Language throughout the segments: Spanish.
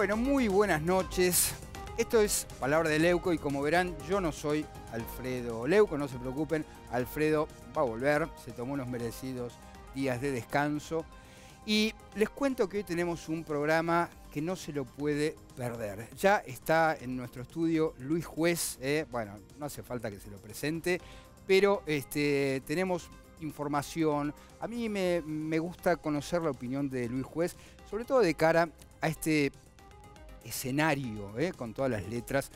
Bueno, muy buenas noches. Esto es Palabra de Leuco y como verán, yo no soy Alfredo Leuco, no se preocupen, Alfredo va a volver, se tomó unos merecidos días de descanso. Y les cuento que hoy tenemos un programa que no se lo puede perder. Ya está en nuestro estudio Luis Juez, eh, bueno, no hace falta que se lo presente, pero este, tenemos información. A mí me gusta conocer la opinión de Luis Juez, sobre todo de cara a este escenario, ¿eh? con todas las letras,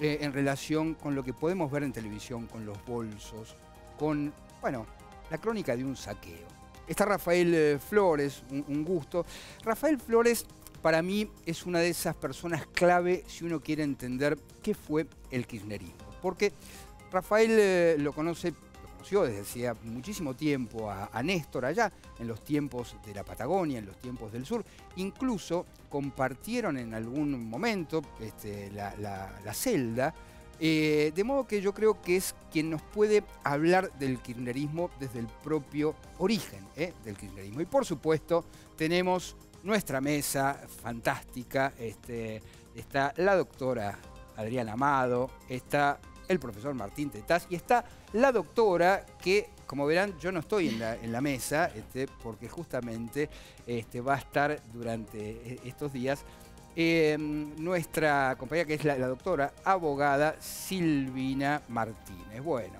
eh, en relación con lo que podemos ver en televisión, con los bolsos, con, bueno, la crónica de un saqueo. Está Rafael eh, Flores, un, gusto. Rafael Flores para mí es una de esas personas clave si uno quiere entender qué fue el kirchnerismo. Porque Rafael lo conoce desde hacía muchísimo tiempo a, Néstor allá, en los tiempos de la Patagonia, en los tiempos del sur. Incluso compartieron en algún momento este, la, celda. Eh, de modo que yo creo que es quien nos puede hablar del kirchnerismo desde el propio origen ¿eh? del kirchnerismo. Y por supuesto tenemos nuestra mesa fantástica. Este, está la doctora Adriana Amado, está el profesor Martín Tetaz, y está la doctora que, como verán, yo no estoy en la, mesa, este, porque justamente este, va a estar durante eh, estos días em, nuestra compañera, que es la, doctora abogada Silvina Martínez. Bueno,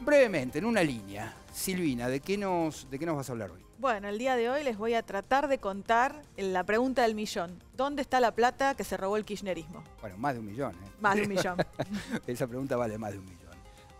brevemente, en una línea, Silvina, ¿de qué nos, de qué nos vas a hablar hoy? Bueno, el día de hoy les voy a tratar de contar la pregunta del millón. ¿Dónde está la plata que se robó el kirchnerismo? Bueno, más de un millón. ¿eh? Más de un millón. Esa pregunta vale más de un millón.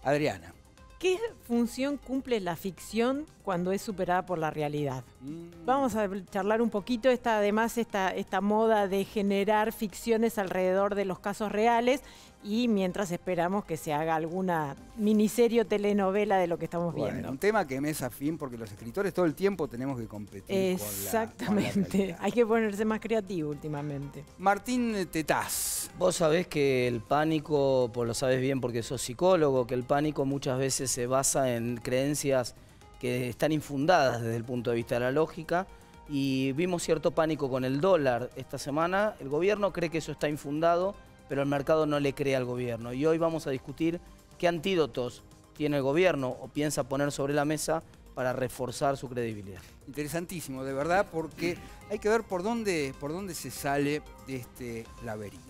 Adriana. ¿Qué función cumple la ficción cuando es superada por la realidad? Mm. Vamos a charlar un poquito, esta, además, esta, esta moda de generar ficciones alrededor de los casos reales y mientras esperamos que se haga alguna miniserie o telenovela de lo que estamos viendo. Un tema que me es afín porque los escritores todo el tiempo tenemos que competir. Exactamente, con la, hay que ponerse más creativo últimamente. Martín Tetaz. Vos sabés que el pánico, pues lo sabes bien porque sos psicólogo, que el pánico muchas veces se basa en creencias que están infundadas desde el punto de vista de la lógica y vimos cierto pánico con el dólar esta semana. El gobierno cree que eso está infundado pero el mercado no le cree al gobierno. Y hoy vamos a discutir qué antídotos tiene el gobierno o piensa poner sobre la mesa para reforzar su credibilidad. Interesantísimo, de verdad, porque hay que ver por dónde, por dónde se sale de este laberinto.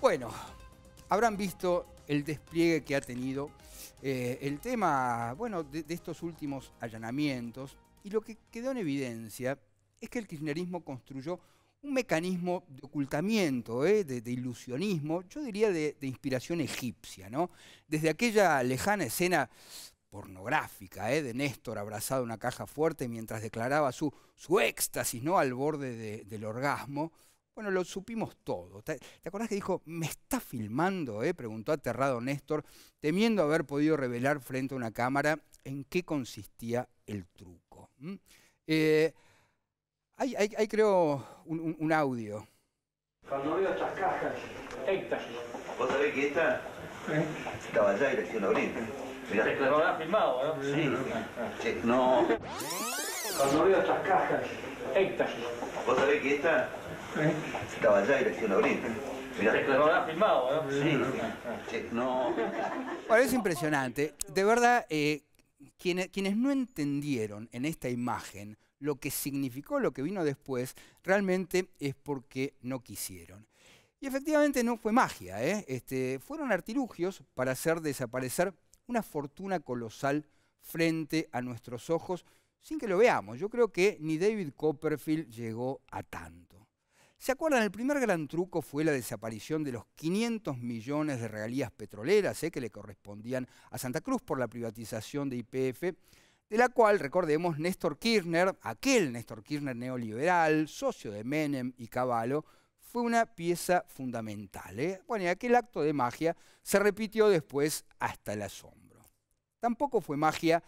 Bueno, habrán visto el despliegue que ha tenido eh, el tema, bueno, de, de estos últimos allanamientos y lo que quedó en evidencia es que el kirchnerismo construyó un mecanismo de ocultamiento, ¿eh? de, ilusionismo, yo diría de, inspiración egipcia, ¿no? Desde aquella lejana escena pornográfica ¿eh? de Néstor abrazado a una caja fuerte mientras declaraba su, su éxtasis ¿no? al borde del orgasmo, bueno, lo supimos todo. ¿Te, acuerdas acordás que dijo, me está filmando? Eh? Preguntó aterrado Néstor, temiendo haber podido revelar frente a una cámara en qué consistía el truco. Hay, hay, hay creo, un, un, un audio. Cuando veo estas cajas, estas. ¿Vos sabés que esta? ¿Eh? Estaba allá y la hicieron abrir. Mirá. filmado, ¿no? Sí. sí. No. Cuando veo estas cajas, estas. ¿Vos sabés que esta? ¿Eh? Estaba allá y la hicieron abrir. Mirá. filmado, ¿no? Sí. sí. No. Bueno, es impresionante. De verdad, eh, quienes, quienes no entendieron en esta imagen lo que significó lo que vino después, realmente es porque no quisieron. Y efectivamente no fue magia, ¿eh? este, fueron artilugios para hacer desaparecer una fortuna colosal frente a nuestros ojos sin que lo veamos. Yo creo que ni David Copperfield llegó a tanto. ¿Se acuerdan? El primer gran truco fue la desaparición de los 500 millones de regalías petroleras ¿eh? que le correspondían a Santa Cruz por la privatización de IPF de la cual, recordemos, Néstor Kirchner, aquel Néstor Kirchner neoliberal, socio de Menem y Cavallo, fue una pieza fundamental. ¿eh? Bueno, y aquel acto de magia se repitió después hasta el asombro. Tampoco fue magia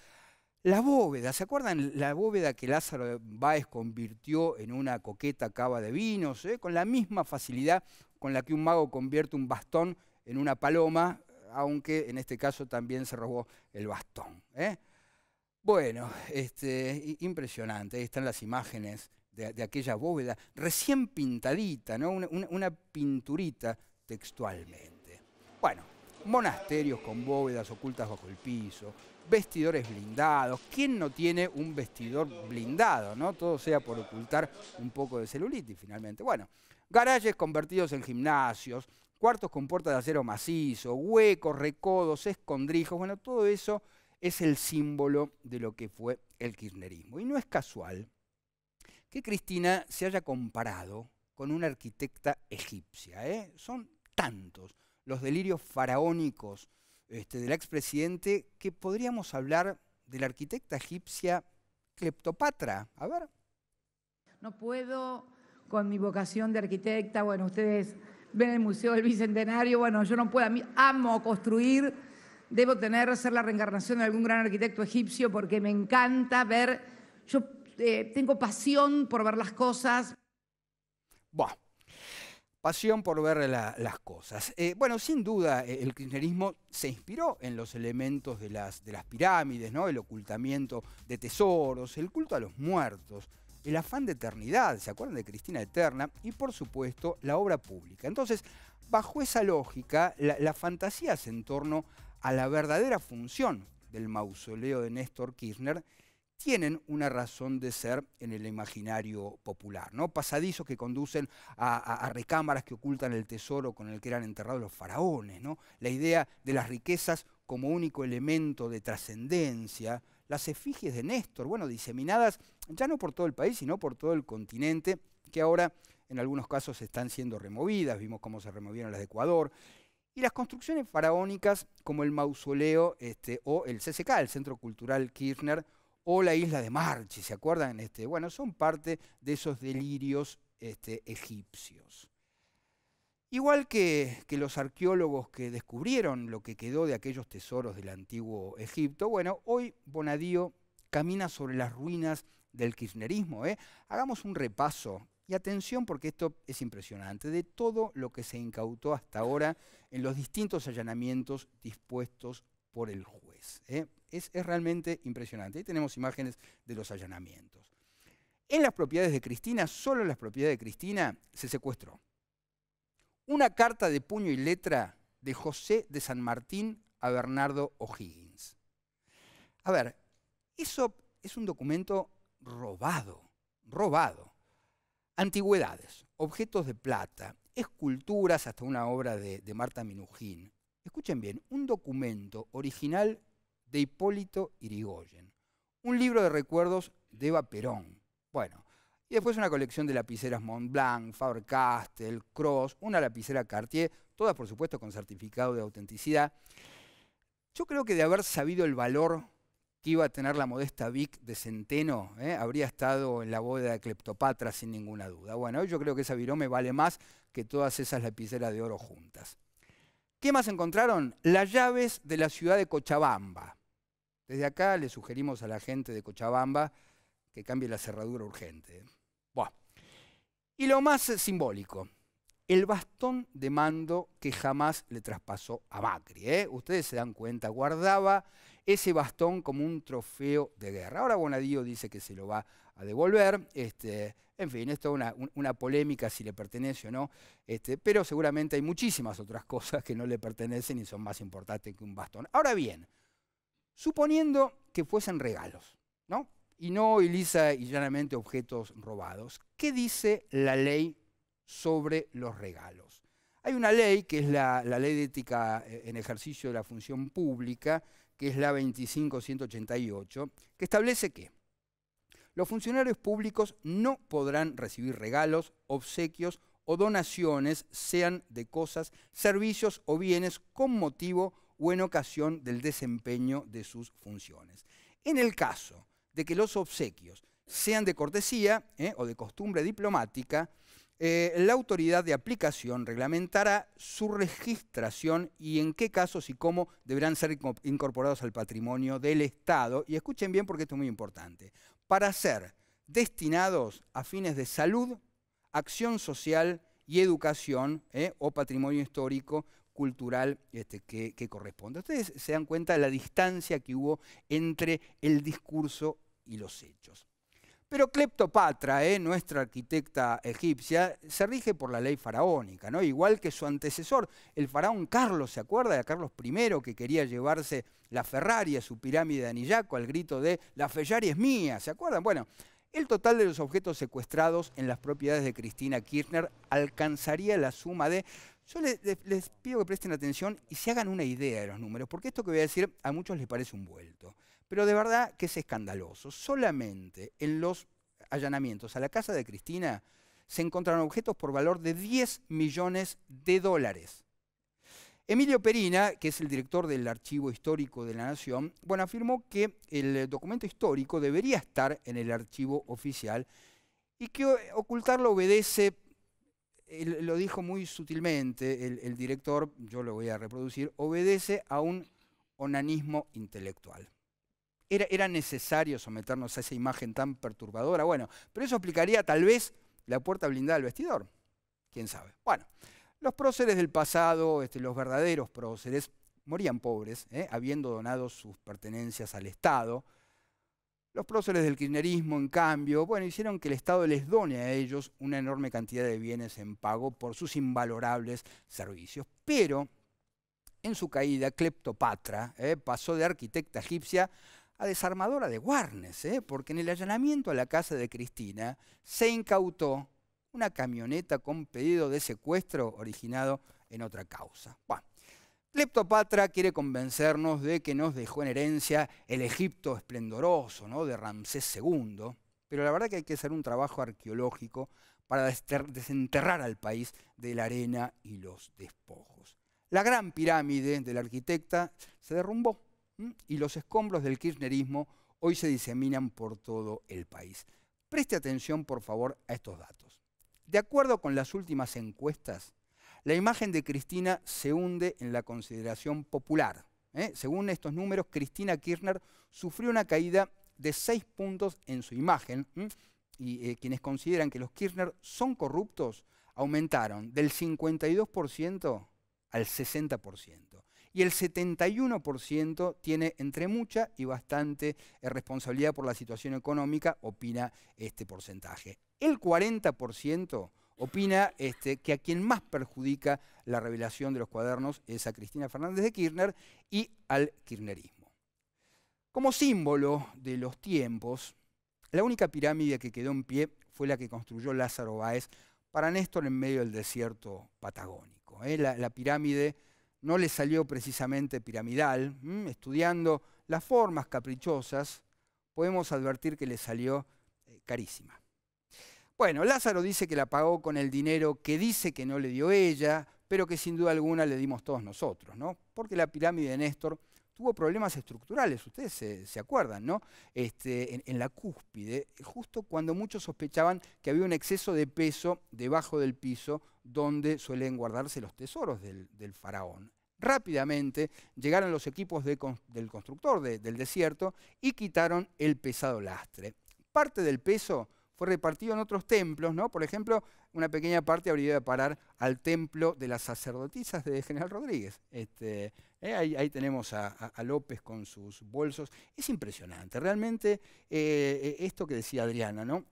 la bóveda, ¿se acuerdan la bóveda que Lázaro Báez convirtió en una coqueta cava de vinos? ¿eh? Con la misma facilidad con la que un mago convierte un bastón en una paloma, aunque en este caso también se robó el bastón. ¿eh? Bueno, este, impresionante. Ahí están las imágenes de, aquella bóveda, recién pintadita, ¿no? Una, pinturita textualmente. Bueno, monasterios con bóvedas ocultas bajo el piso, vestidores blindados. ¿Quién no tiene un vestidor blindado? ¿no? Todo sea por ocultar un poco de celulitis finalmente. Bueno, garajes convertidos en gimnasios, cuartos con puertas de acero macizo, huecos, recodos, escondrijos, bueno, todo eso es el símbolo de lo que fue el kirchnerismo. Y no es casual que Cristina se haya comparado con una arquitecta egipcia. ¿eh? Son tantos los delirios faraónicos este, del expresidente que podríamos hablar de la arquitecta egipcia Cleptopatra. A ver. No puedo con mi vocación de arquitecta, bueno, ustedes ven el Museo del Bicentenario, bueno, yo no puedo, a mí amo construir debo tener, ser la reencarnación de algún gran arquitecto egipcio porque me encanta ver, yo eh, tengo pasión por ver las cosas. Buah. Pasión por ver las cosas. Eh, bueno, sin duda eh, el kirchnerismo se inspiró en los elementos de las, de las pirámides, ¿no? el ocultamiento de tesoros, el culto a los muertos, el afán de eternidad, ¿se acuerdan de Cristina Eterna? Y por supuesto, la obra pública. Entonces, bajo esa lógica, la, fantasía fantasía en torno a la verdadera función del mausoleo de Néstor Kirchner, tienen una razón de ser en el imaginario popular. ¿no? Pasadizos que conducen a, recámaras que ocultan el tesoro con el que eran enterrados los faraones. ¿no? La idea de las riquezas como único elemento de trascendencia. Las efigies de Néstor, bueno, diseminadas ya no por todo el país, sino por todo el continente, que ahora en algunos casos están siendo removidas. Vimos cómo se removieron las de Ecuador. Y las construcciones faraónicas como el mausoleo este, o el CCK, el Centro Cultural Kirchner, o la isla de Marchi, ¿se acuerdan? Este, bueno, son parte de esos delirios este, egipcios. Igual que, los arqueólogos que descubrieron lo que quedó de aquellos tesoros del antiguo Egipto, bueno, hoy Bonadío camina sobre las ruinas del kirchnerismo. ¿eh? Hagamos un repaso y atención porque esto es impresionante, de todo lo que se incautó hasta ahora en los distintos allanamientos dispuestos por el juez. ¿eh? Es, es, realmente impresionante. Ahí tenemos imágenes de los allanamientos. En las propiedades de Cristina, solo en las propiedades de Cristina, se secuestró. Una carta de puño y letra de José de San Martín a Bernardo O'Higgins. A ver, eso es un documento robado, robado. Antigüedades, objetos de plata, esculturas, hasta una obra de, Marta Minujín. Escuchen bien, un documento original de Hipólito Irigoyen, un libro de recuerdos de Eva Perón. Bueno, y después una colección de lapiceras Montblanc, Faber-Castell, Cross, una lapicera Cartier, todas por supuesto con certificado de autenticidad. Yo creo que de haber sabido el valor iba a tener la modesta Vic de Centeno, ¿eh? habría estado en la boda de Cleptopatra sin ninguna duda. Bueno, yo creo que esa virome vale más que todas esas lapiceras de oro juntas. ¿Qué más encontraron? Las llaves de la ciudad de Cochabamba. Desde acá le sugerimos a la gente de Cochabamba que cambie la cerradura urgente. ¿eh? Y lo más eh, simbólico, el bastón de mando que jamás le traspasó a Macri. Ustedes se dan cuenta, guardaba ese bastón como un trofeo de guerra. Ahora Bonadío dice que se lo va a devolver. Este, en fin, esto es una, polémica si le pertenece o no, este, pero seguramente hay muchísimas otras cosas que no le pertenecen y son más importantes que un bastón. Ahora bien, suponiendo que fuesen regalos, ¿no? Y no lisa y llanamente objetos robados, ¿qué dice la ley sobre los regalos? Hay una ley que es la ley de ética eh, en ejercicio de la función pública, que es la 25188, que establece que los funcionarios públicos no podrán recibir regalos, obsequios o donaciones, sean de cosas, servicios o bienes con motivo o en ocasión del desempeño de sus funciones. En el caso de que los obsequios sean de cortesía ¿eh? o de costumbre diplomática, eh, la autoridad de aplicación reglamentará su registración y en qué casos y cómo deberán ser incorporados al patrimonio del Estado. Y escuchen bien porque esto es muy importante. Para ser destinados a fines de salud, acción social y educación eh, o patrimonio histórico cultural este, que, que corresponde. Ustedes se dan cuenta de la distancia que hubo entre el discurso y los hechos. Pero Cleptopatra, eh, nuestra arquitecta egipcia, se rige por la ley faraónica, ¿no? igual que su antecesor, el faraón Carlos, ¿se acuerda de Carlos I que quería llevarse la Ferrari a su pirámide de Anillaco al grito de la Ferrari es mía? ¿Se acuerdan? Bueno, el total de los objetos secuestrados en las propiedades de Cristina Kirchner alcanzaría la suma de... Yo les pido que presten atención y se hagan una idea de los números, porque esto que voy a decir a muchos les parece un vuelto. Pero de verdad que es escandaloso. Solamente en los allanamientos a la casa de Cristina se encontraron objetos por valor de 10 millones de dólares. Emilio Perina, que es el director del Archivo Histórico de la Nación, bueno, afirmó que el documento histórico debería estar en el archivo oficial y que ocultarlo obedece, lo dijo muy sutilmente el, el director, yo lo voy a reproducir, obedece a un onanismo intelectual era, necesario someternos a esa imagen tan perturbadora. Bueno, pero eso explicaría tal vez la puerta blindada del vestidor. ¿Quién sabe? Bueno, los próceres del pasado, este, los verdaderos próceres, morían pobres, ¿eh? habiendo donado sus pertenencias al Estado. Los próceres del kirchnerismo, en cambio, bueno, hicieron que el Estado les done a ellos una enorme cantidad de bienes en pago por sus invalorables servicios. Pero en su caída, Cleptopatra ¿eh? pasó de arquitecta egipcia a desarmadora de Warnes, ¿eh? porque en el allanamiento a la casa de Cristina se incautó una camioneta con pedido de secuestro originado en otra causa. Bueno, quiere convencernos de que nos dejó en herencia el Egipto esplendoroso ¿no? de Ramsés II, pero la verdad que hay que hacer un trabajo arqueológico para desenterrar al país de la arena y los despojos. La gran pirámide del arquitecta se derrumbó y los escombros del kirchnerismo hoy se diseminan por todo el país. Preste atención, por favor, a estos datos. De acuerdo con las últimas encuestas, la imagen de Cristina se hunde en la consideración popular. ¿eh? Según estos números, Cristina Kirchner sufrió una caída de seis puntos en su imagen y eh, quienes consideran que los Kirchner son corruptos aumentaron del 52% al 60% y el 71% tiene entre mucha y bastante eh, responsabilidad por la situación económica, opina este porcentaje. El 40% opina este, que a quien más perjudica la revelación de los cuadernos es a Cristina Fernández de Kirchner y al kirchnerismo. Como símbolo de los tiempos, la única pirámide que quedó en pie fue la que construyó Lázaro Báez para Néstor en medio del desierto patagónico. Eh, la pirámide no le salió precisamente piramidal, estudiando las formas caprichosas, podemos advertir que le salió eh, carísima. Bueno, Lázaro dice que la pagó con el dinero que dice que no le dio ella, pero que sin duda alguna le dimos todos nosotros, ¿no? Porque la pirámide de Néstor tuvo problemas estructurales, ustedes se, acuerdan, ¿no? Este, en, la cúspide, justo cuando muchos sospechaban que había un exceso de peso debajo del piso donde suelen guardarse los tesoros del, faraón. Rápidamente llegaron los equipos del constructor del desierto y quitaron el pesado lastre. Parte del peso fue repartido en otros templos, ¿no? Por ejemplo, una pequeña parte habría de parar al templo de las sacerdotisas de General Rodríguez. Este, eh, ahí, tenemos a, López con sus bolsos. Es impresionante, realmente, eh, eh, esto que decía Adriana, ¿no?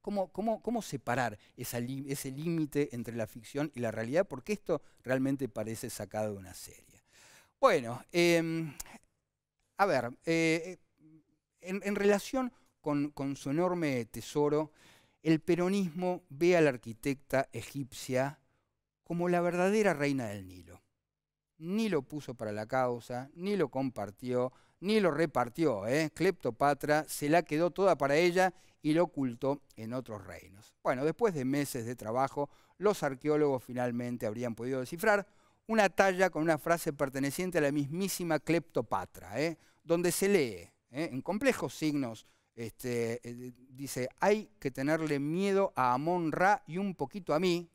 ¿Cómo, cómo, separar ese límite entre la ficción y la realidad? Porque esto realmente parece sacado de una serie. Bueno, em, a ver, en relación con, su enorme tesoro, el peronismo ve a la arquitecta egipcia como la verdadera reina del Nilo. Ni lo puso para la causa, ni lo compartió, ni lo repartió. ¿eh? Cleptopatra se la quedó toda para ella y lo ocultó en otros reinos. Bueno, después de meses de trabajo, los arqueólogos finalmente habrían podido descifrar una talla con una frase perteneciente a la mismísima Cleptopatra, ¿eh? donde se lee, ¿eh? en complejos signos este, eh, dice, hay que tenerle miedo a Amón Ra y un poquito a mí.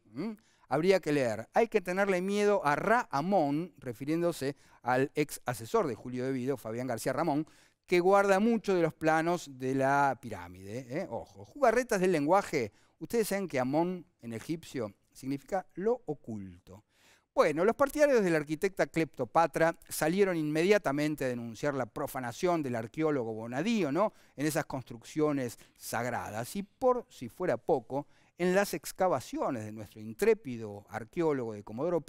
Habría que leer, hay que tenerle miedo a Ra Amón, refiriéndose al ex asesor de Julio de Vido, Fabián García Ramón, que guarda mucho de los planos de la pirámide. ¿eh? Ojo, jugarretas del lenguaje. Ustedes saben que Amón en egipcio significa lo oculto. Bueno, los partidarios del arquitecta Cleptopatra salieron inmediatamente a denunciar la profanación del arqueólogo Bonadío, ¿no? En esas construcciones sagradas. Y por si fuera poco, en las excavaciones de nuestro intrépido arqueólogo de Comodoro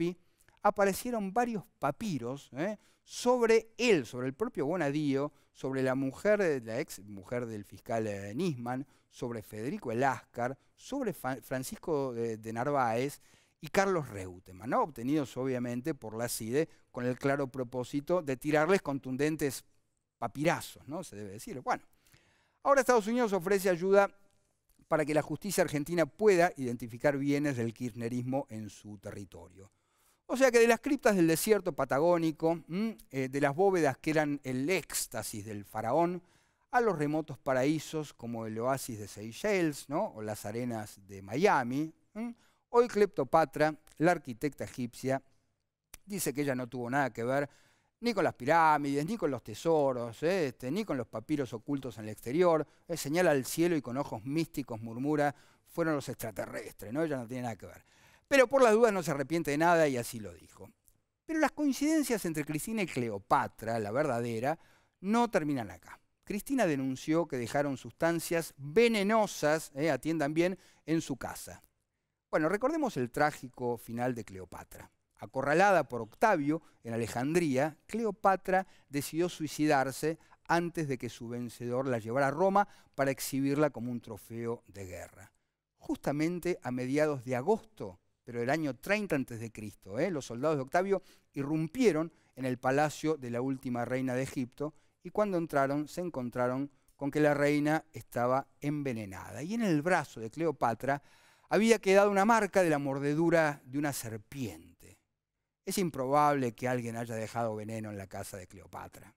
aparecieron varios papiros ¿eh? sobre él, sobre el propio Bonadío, sobre la mujer, la ex mujer del fiscal eh, Nisman, sobre Federico Eláscar, sobre Francisco eh, de Narváez, y Carlos Reutemann, obtenidos obviamente por la CIDE con el claro propósito de tirarles contundentes papirazos, ¿no? se debe decir. Bueno, ahora Estados Unidos ofrece ayuda para que la justicia argentina pueda identificar bienes del kirchnerismo en su territorio. O sea que de las criptas del desierto patagónico, eh, de las bóvedas que eran el éxtasis del faraón, a los remotos paraísos como el oasis de Seychelles ¿no? o las arenas de Miami, Hoy Cleptopatra, la arquitecta egipcia, dice que ella no tuvo nada que ver ni con las pirámides, ni con los tesoros, este, ni con los papiros ocultos en el exterior. señala al cielo y con ojos místicos murmura, fueron los extraterrestres, ¿no? ella no tiene nada que ver. Pero por las dudas no se arrepiente de nada y así lo dijo. Pero las coincidencias entre Cristina y Cleopatra, la verdadera, no terminan acá. Cristina denunció que dejaron sustancias venenosas, ¿eh? atiendan bien, en su casa. Bueno, recordemos el trágico final de Cleopatra. Acorralada por Octavio en Alejandría, Cleopatra decidió suicidarse antes de que su vencedor la llevara a Roma para exhibirla como un trofeo de guerra. Justamente a mediados de agosto, pero del año 30 a.C., ¿eh? los soldados de Octavio irrumpieron en el palacio de la última reina de Egipto y cuando entraron se encontraron con que la reina estaba envenenada. Y en el brazo de Cleopatra había quedado una marca de la mordedura de una serpiente. Es improbable que alguien haya dejado veneno en la casa de Cleopatra,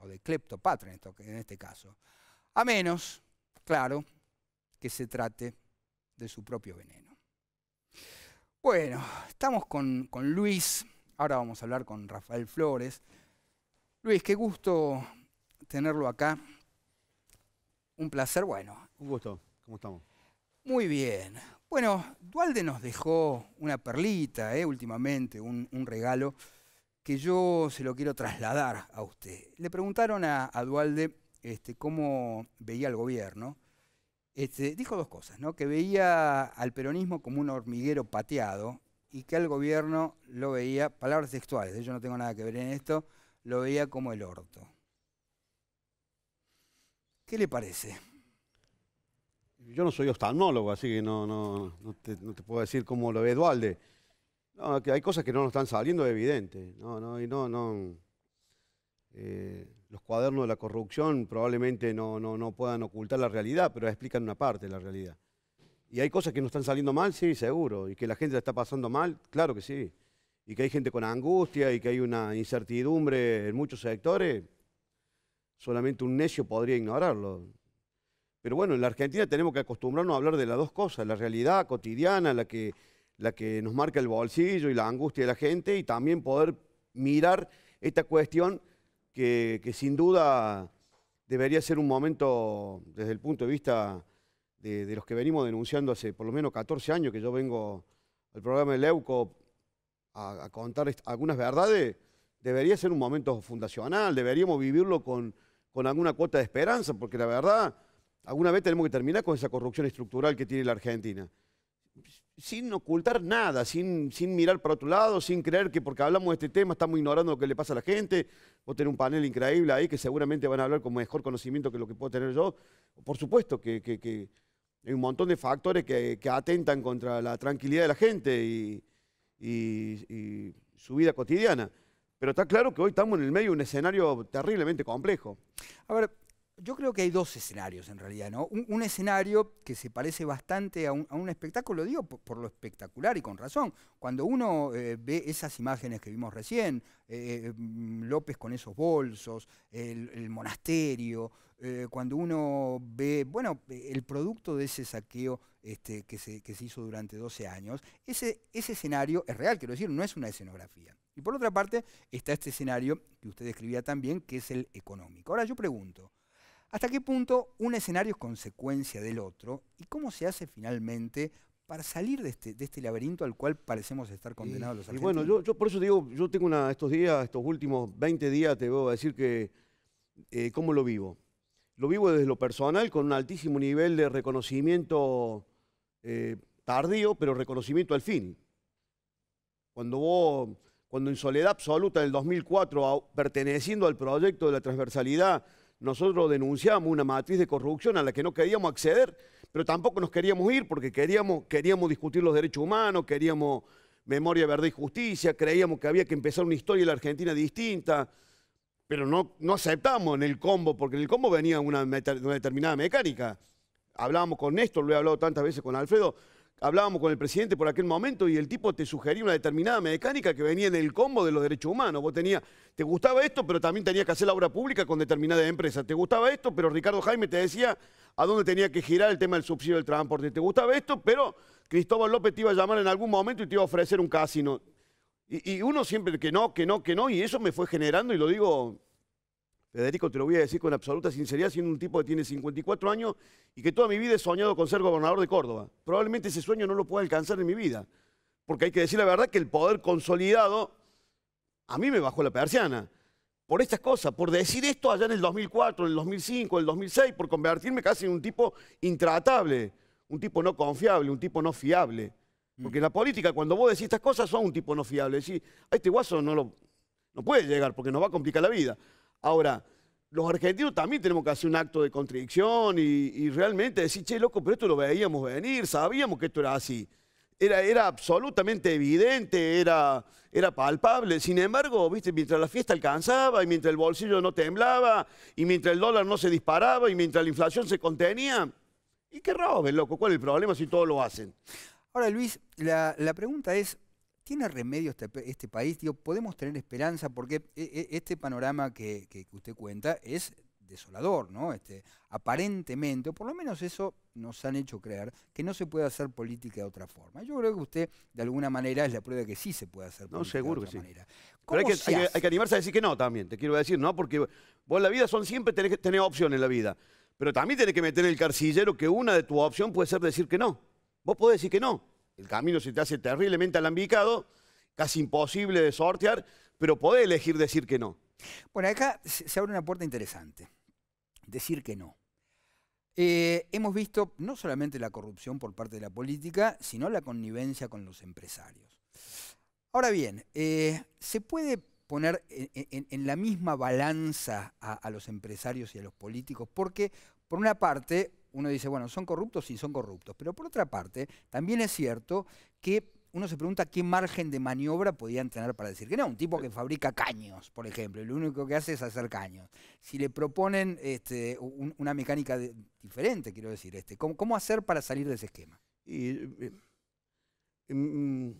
o de Cleptopatra en, este caso, a menos, claro, que se trate de su propio veneno. Bueno, estamos con, con Luis, ahora vamos a hablar con Rafael Flores. Luis, qué gusto tenerlo acá. Un placer, bueno. Un gusto, ¿cómo estamos? Muy bien. Bueno, Dualde nos dejó una perlita eh, últimamente, un, regalo que yo se lo quiero trasladar a usted. Le preguntaron a, Dualde este, cómo veía al gobierno. Este, dijo dos cosas, ¿no? que veía al peronismo como un hormiguero pateado y que al gobierno lo veía, palabras textuales, ¿eh? yo no tengo nada que ver en esto, lo veía como el orto. ¿Qué le parece? yo no soy ostanólogo, así que no, no, no, te, puedo decir cómo lo ve Dualde. que hay cosas que no nos están saliendo, evidente. No, no, y no, no. Eh, los cuadernos de la corrupción probablemente no, no, puedan ocultar la realidad, pero explican una parte de la realidad. Y hay cosas que no están saliendo mal, sí, seguro. Y que la gente la está pasando mal, claro que sí. Y que hay gente con angustia y que hay una incertidumbre en muchos sectores, solamente un necio podría ignorarlo. Pero bueno, en la Argentina tenemos que acostumbrarnos a hablar de las dos cosas, la realidad cotidiana, la que, la que nos marca el bolsillo y la angustia de la gente, y también poder mirar esta cuestión que, sin duda debería ser un momento desde el punto de vista de, los que venimos denunciando hace por lo menos 14 años que yo vengo al programa de Leuco a, a contar algunas verdades, debería ser un momento fundacional, deberíamos vivirlo con, con alguna cuota de esperanza, porque la verdad alguna vez tenemos que terminar con esa corrupción estructural que tiene la Argentina. Sin ocultar nada, sin, sin mirar para otro lado, sin creer que porque hablamos de este tema estamos ignorando lo que le pasa a la gente. o tener un panel increíble ahí que seguramente van a hablar con mejor conocimiento que lo que puedo tener yo. Por supuesto que, hay un montón de factores que, atentan contra la tranquilidad de la gente y, y su vida cotidiana. Pero está claro que hoy estamos en el medio de un escenario terriblemente complejo. A ver, yo creo que hay dos escenarios en realidad, ¿no? Un, escenario que se parece bastante a un, espectáculo, lo espectáculo, digo, por, lo espectacular y con razón. Cuando uno eh, ve esas imágenes que vimos recién, eh, eh, mm, López con esos bolsos, el, monasterio, cuando uno ve, bueno, el producto de ese saqueo este, que, se, hizo durante 12 años, ese, ese escenario es real, quiero decir, no es una escenografía. Y por otra parte está este escenario que usted describía también, que es el económico. Ahora yo pregunto, ¿Hasta qué punto un escenario es consecuencia del otro? ¿Y cómo se hace finalmente para salir de este, este laberinto al cual parecemos estar condenados los argentinos? bueno, yo, por eso digo, yo tengo una, estos días, estos últimos 20 días, te voy a decir que eh, cómo lo vivo. Lo vivo desde lo personal, con un altísimo nivel de reconocimiento eh, tardío, pero reconocimiento al fin. Cuando vos, cuando en soledad absoluta en el 2004, perteneciendo al proyecto de la transversalidad, nosotros denunciamos una matriz de corrupción a la que no queríamos acceder, pero tampoco nos queríamos ir porque queríamos, queríamos discutir los derechos humanos, queríamos memoria, verdad y justicia, creíamos que había que empezar una historia en la Argentina distinta, pero no, no aceptamos en el combo, porque en el combo venía una, una determinada mecánica. Hablábamos con Néstor, lo he hablado tantas veces con Alfredo, hablábamos con el presidente por aquel momento y el tipo te sugería una determinada mecánica que venía en el combo de los derechos humanos. Vos tenías, te gustaba esto, pero también tenías que hacer la obra pública con determinada empresa. Te gustaba esto, pero Ricardo Jaime te decía a dónde tenía que girar el tema del subsidio del transporte. Te gustaba esto, pero Cristóbal López te iba a llamar en algún momento y te iba a ofrecer un casino. Y, y uno siempre que no, que no, que no, y eso me fue generando, y lo digo Federico, te lo voy a decir con absoluta sinceridad, siendo un tipo que tiene 54 años y que toda mi vida he soñado con ser gobernador de Córdoba. Probablemente ese sueño no lo pueda alcanzar en mi vida, porque hay que decir la verdad que el poder consolidado a mí me bajó la persiana. Por estas cosas, por decir esto allá en el 2004, en el 2005, en el 2006, por convertirme casi en un tipo intratable, un tipo no confiable, un tipo no fiable. Mm. Porque en la política, cuando vos decís estas cosas, sos un tipo no fiable. Decís, a este guaso no, lo, no puede llegar porque nos va a complicar la vida. Ahora, los argentinos también tenemos que hacer un acto de contradicción y, realmente decir, che, loco, pero esto lo veíamos venir, sabíamos que esto era así. Era, era absolutamente evidente, era, era palpable. Sin embargo, viste, mientras la fiesta alcanzaba y mientras el bolsillo no temblaba y mientras el dólar no se disparaba y mientras la inflación se contenía, ¿y qué roben, loco? ¿Cuál es el problema si todos lo hacen? Ahora, Luis, la, la pregunta es, ¿Tiene remedio este, este, país? Digo, ¿Podemos tener esperanza? Porque eh, eh, este panorama que, usted cuenta es desolador, ¿no? Este, aparentemente, o por lo menos eso nos han hecho creer, que no se puede hacer política de otra forma. Yo creo que usted, de alguna manera, es la prueba de que sí se puede hacer política de otra manera. Pero hay que, hay, que, animarse a decir que no también, te quiero decir, ¿no? Porque vos en la vida son siempre tenés que tener opciones en la vida. Pero también tenés que meter en el carcillero que una de tus opciones puede ser decir que no. Vos podés decir que no el camino se te hace terriblemente alambicado, casi imposible de sortear, pero podés elegir decir que no. Bueno, acá se abre una puerta interesante. Decir que no. Eh, hemos visto no solamente la corrupción por parte de la política, sino la connivencia con los empresarios. Ahora bien, eh, ¿se puede poner en, la misma balanza a los empresarios y a los políticos? Porque, por una parte, uno dice, bueno, son corruptos, y son corruptos. Pero por otra parte, también es cierto que uno se pregunta qué margen de maniobra podían tener para decir que no, un tipo que fabrica caños, por ejemplo, y lo único que hace es hacer caños. Si le proponen este, una mecánica diferente, quiero decir, este, ¿cómo, hacer para salir de ese esquema? Eh, eh, mm, mm,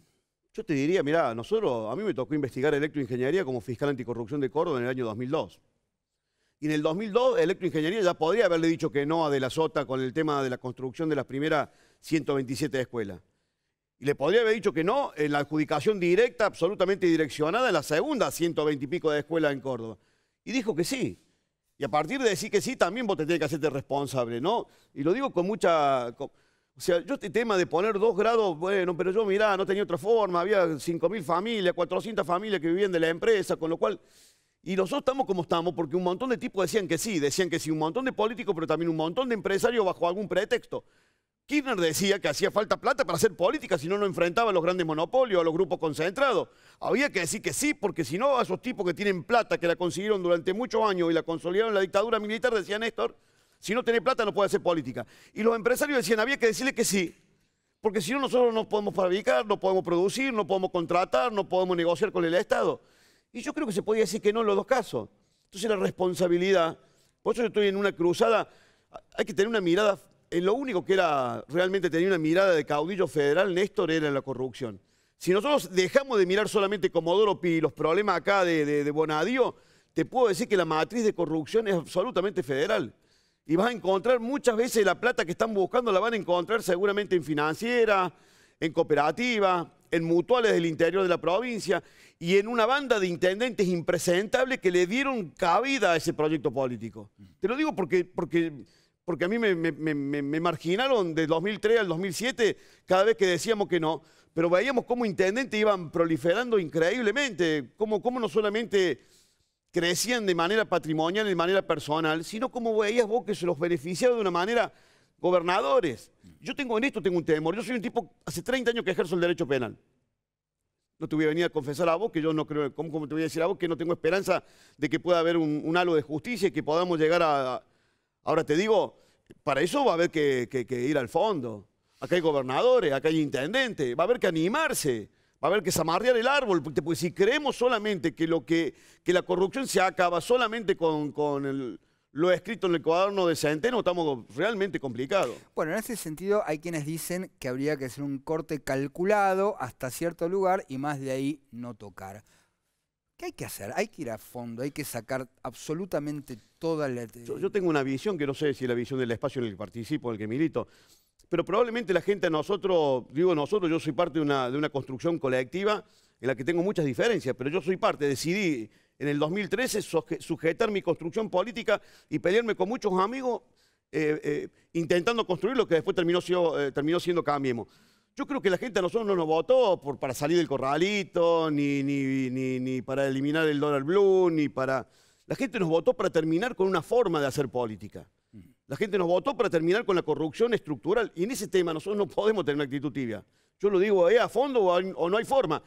yo te diría, mira, nosotros, a mí me tocó investigar electroingeniería como fiscal anticorrupción de Córdoba en el año 2002. Y en el 2002, Electroingeniería ya podría haberle dicho que no a De la Sota con el tema de la construcción de las primeras 127 escuelas. Y le podría haber dicho que no en la adjudicación directa, absolutamente direccionada, en la segunda 120 y pico de escuelas en Córdoba. Y dijo que sí. Y a partir de decir que sí, también vos te tenés que hacerte responsable, ¿no? Y lo digo con mucha... o sea, yo este tema de poner dos grados, bueno, pero yo mirá, no tenía otra forma, había 5.000 familias, 400 familias que vivían de la empresa, con lo cual y nosotros estamos como estamos porque un montón de tipos decían que sí, decían que sí, un montón de políticos, pero también un montón de empresarios bajo algún pretexto. Kirchner decía que hacía falta plata para hacer política, si no, no enfrentaba a los grandes monopolios, a los grupos concentrados. Había que decir que sí, porque si no, a esos tipos que tienen plata, que la consiguieron durante muchos años y la consolidaron en la dictadura militar, decía Néstor, si no tiene plata no puede hacer política. Y los empresarios decían, había que decirle que sí, porque si no, nosotros no podemos fabricar, no podemos producir, no podemos contratar, no podemos negociar con el Estado. Y yo creo que se podía decir que no en los dos casos. Entonces la responsabilidad, por eso yo estoy en una cruzada, hay que tener una mirada, en eh, lo único que era realmente tener una mirada de caudillo federal, Néstor, era la corrupción. Si nosotros dejamos de mirar solamente Comodoro Pi y los problemas acá de, de, de Bonadío, te puedo decir que la matriz de corrupción es absolutamente federal. Y vas a encontrar muchas veces la plata que están buscando, la van a encontrar seguramente en financiera, en cooperativa, en mutuales del interior de la provincia y en una banda de intendentes impresentables que le dieron cabida a ese proyecto político. Te lo digo porque, porque, porque a mí me, marginaron de 2003 al 2007 cada vez que decíamos que no, pero veíamos cómo intendentes iban proliferando increíblemente, cómo, cómo no solamente crecían de manera patrimonial, de manera personal, sino cómo veías vos que se los beneficiaba de una manera gobernadores. Yo tengo en esto tengo un temor. Yo soy un tipo, hace 30 años que ejerzo el derecho penal. No te voy a venir a confesar a vos que yo no creo, ¿cómo, te voy a decir a vos que no tengo esperanza de que pueda haber un, halo de justicia y que podamos llegar a, Ahora te digo, para eso va a haber que, ir al fondo. Acá hay gobernadores, acá hay intendentes, va a haber que animarse va a haber que zamarrear el árbol, porque pues, si creemos solamente que, lo que, que la corrupción se acaba solamente con el, lo escrito en el cuaderno de Centeno, estamos realmente complicados. Bueno, en ese sentido hay quienes dicen que habría que hacer un corte calculado hasta cierto lugar y más de ahí no tocar. ¿Qué hay que hacer? Hay que ir a fondo, hay que sacar absolutamente toda la... Yo, yo tengo una visión que no sé si es la visión del espacio en el que participo, en el que milito, pero probablemente la gente a nosotros, digo nosotros, yo soy parte de una construcción colectiva en la que tengo muchas diferencias, pero yo soy parte, decidí en el 2013 sujetar mi construcción política y pelearme con muchos amigos eh, eh, intentando construir lo que después terminó, siendo, eh, terminó siendo Cambiemos. Yo creo que la gente a nosotros no nos votó por, para salir del corralito, ni, ni, para eliminar el dólar blue, ni para... La gente nos votó para terminar con una forma de hacer política. La gente nos votó para terminar con la corrupción estructural y en ese tema nosotros no podemos tener una actitud tibia. Yo lo digo, ¿eh? a fondo o, no hay forma?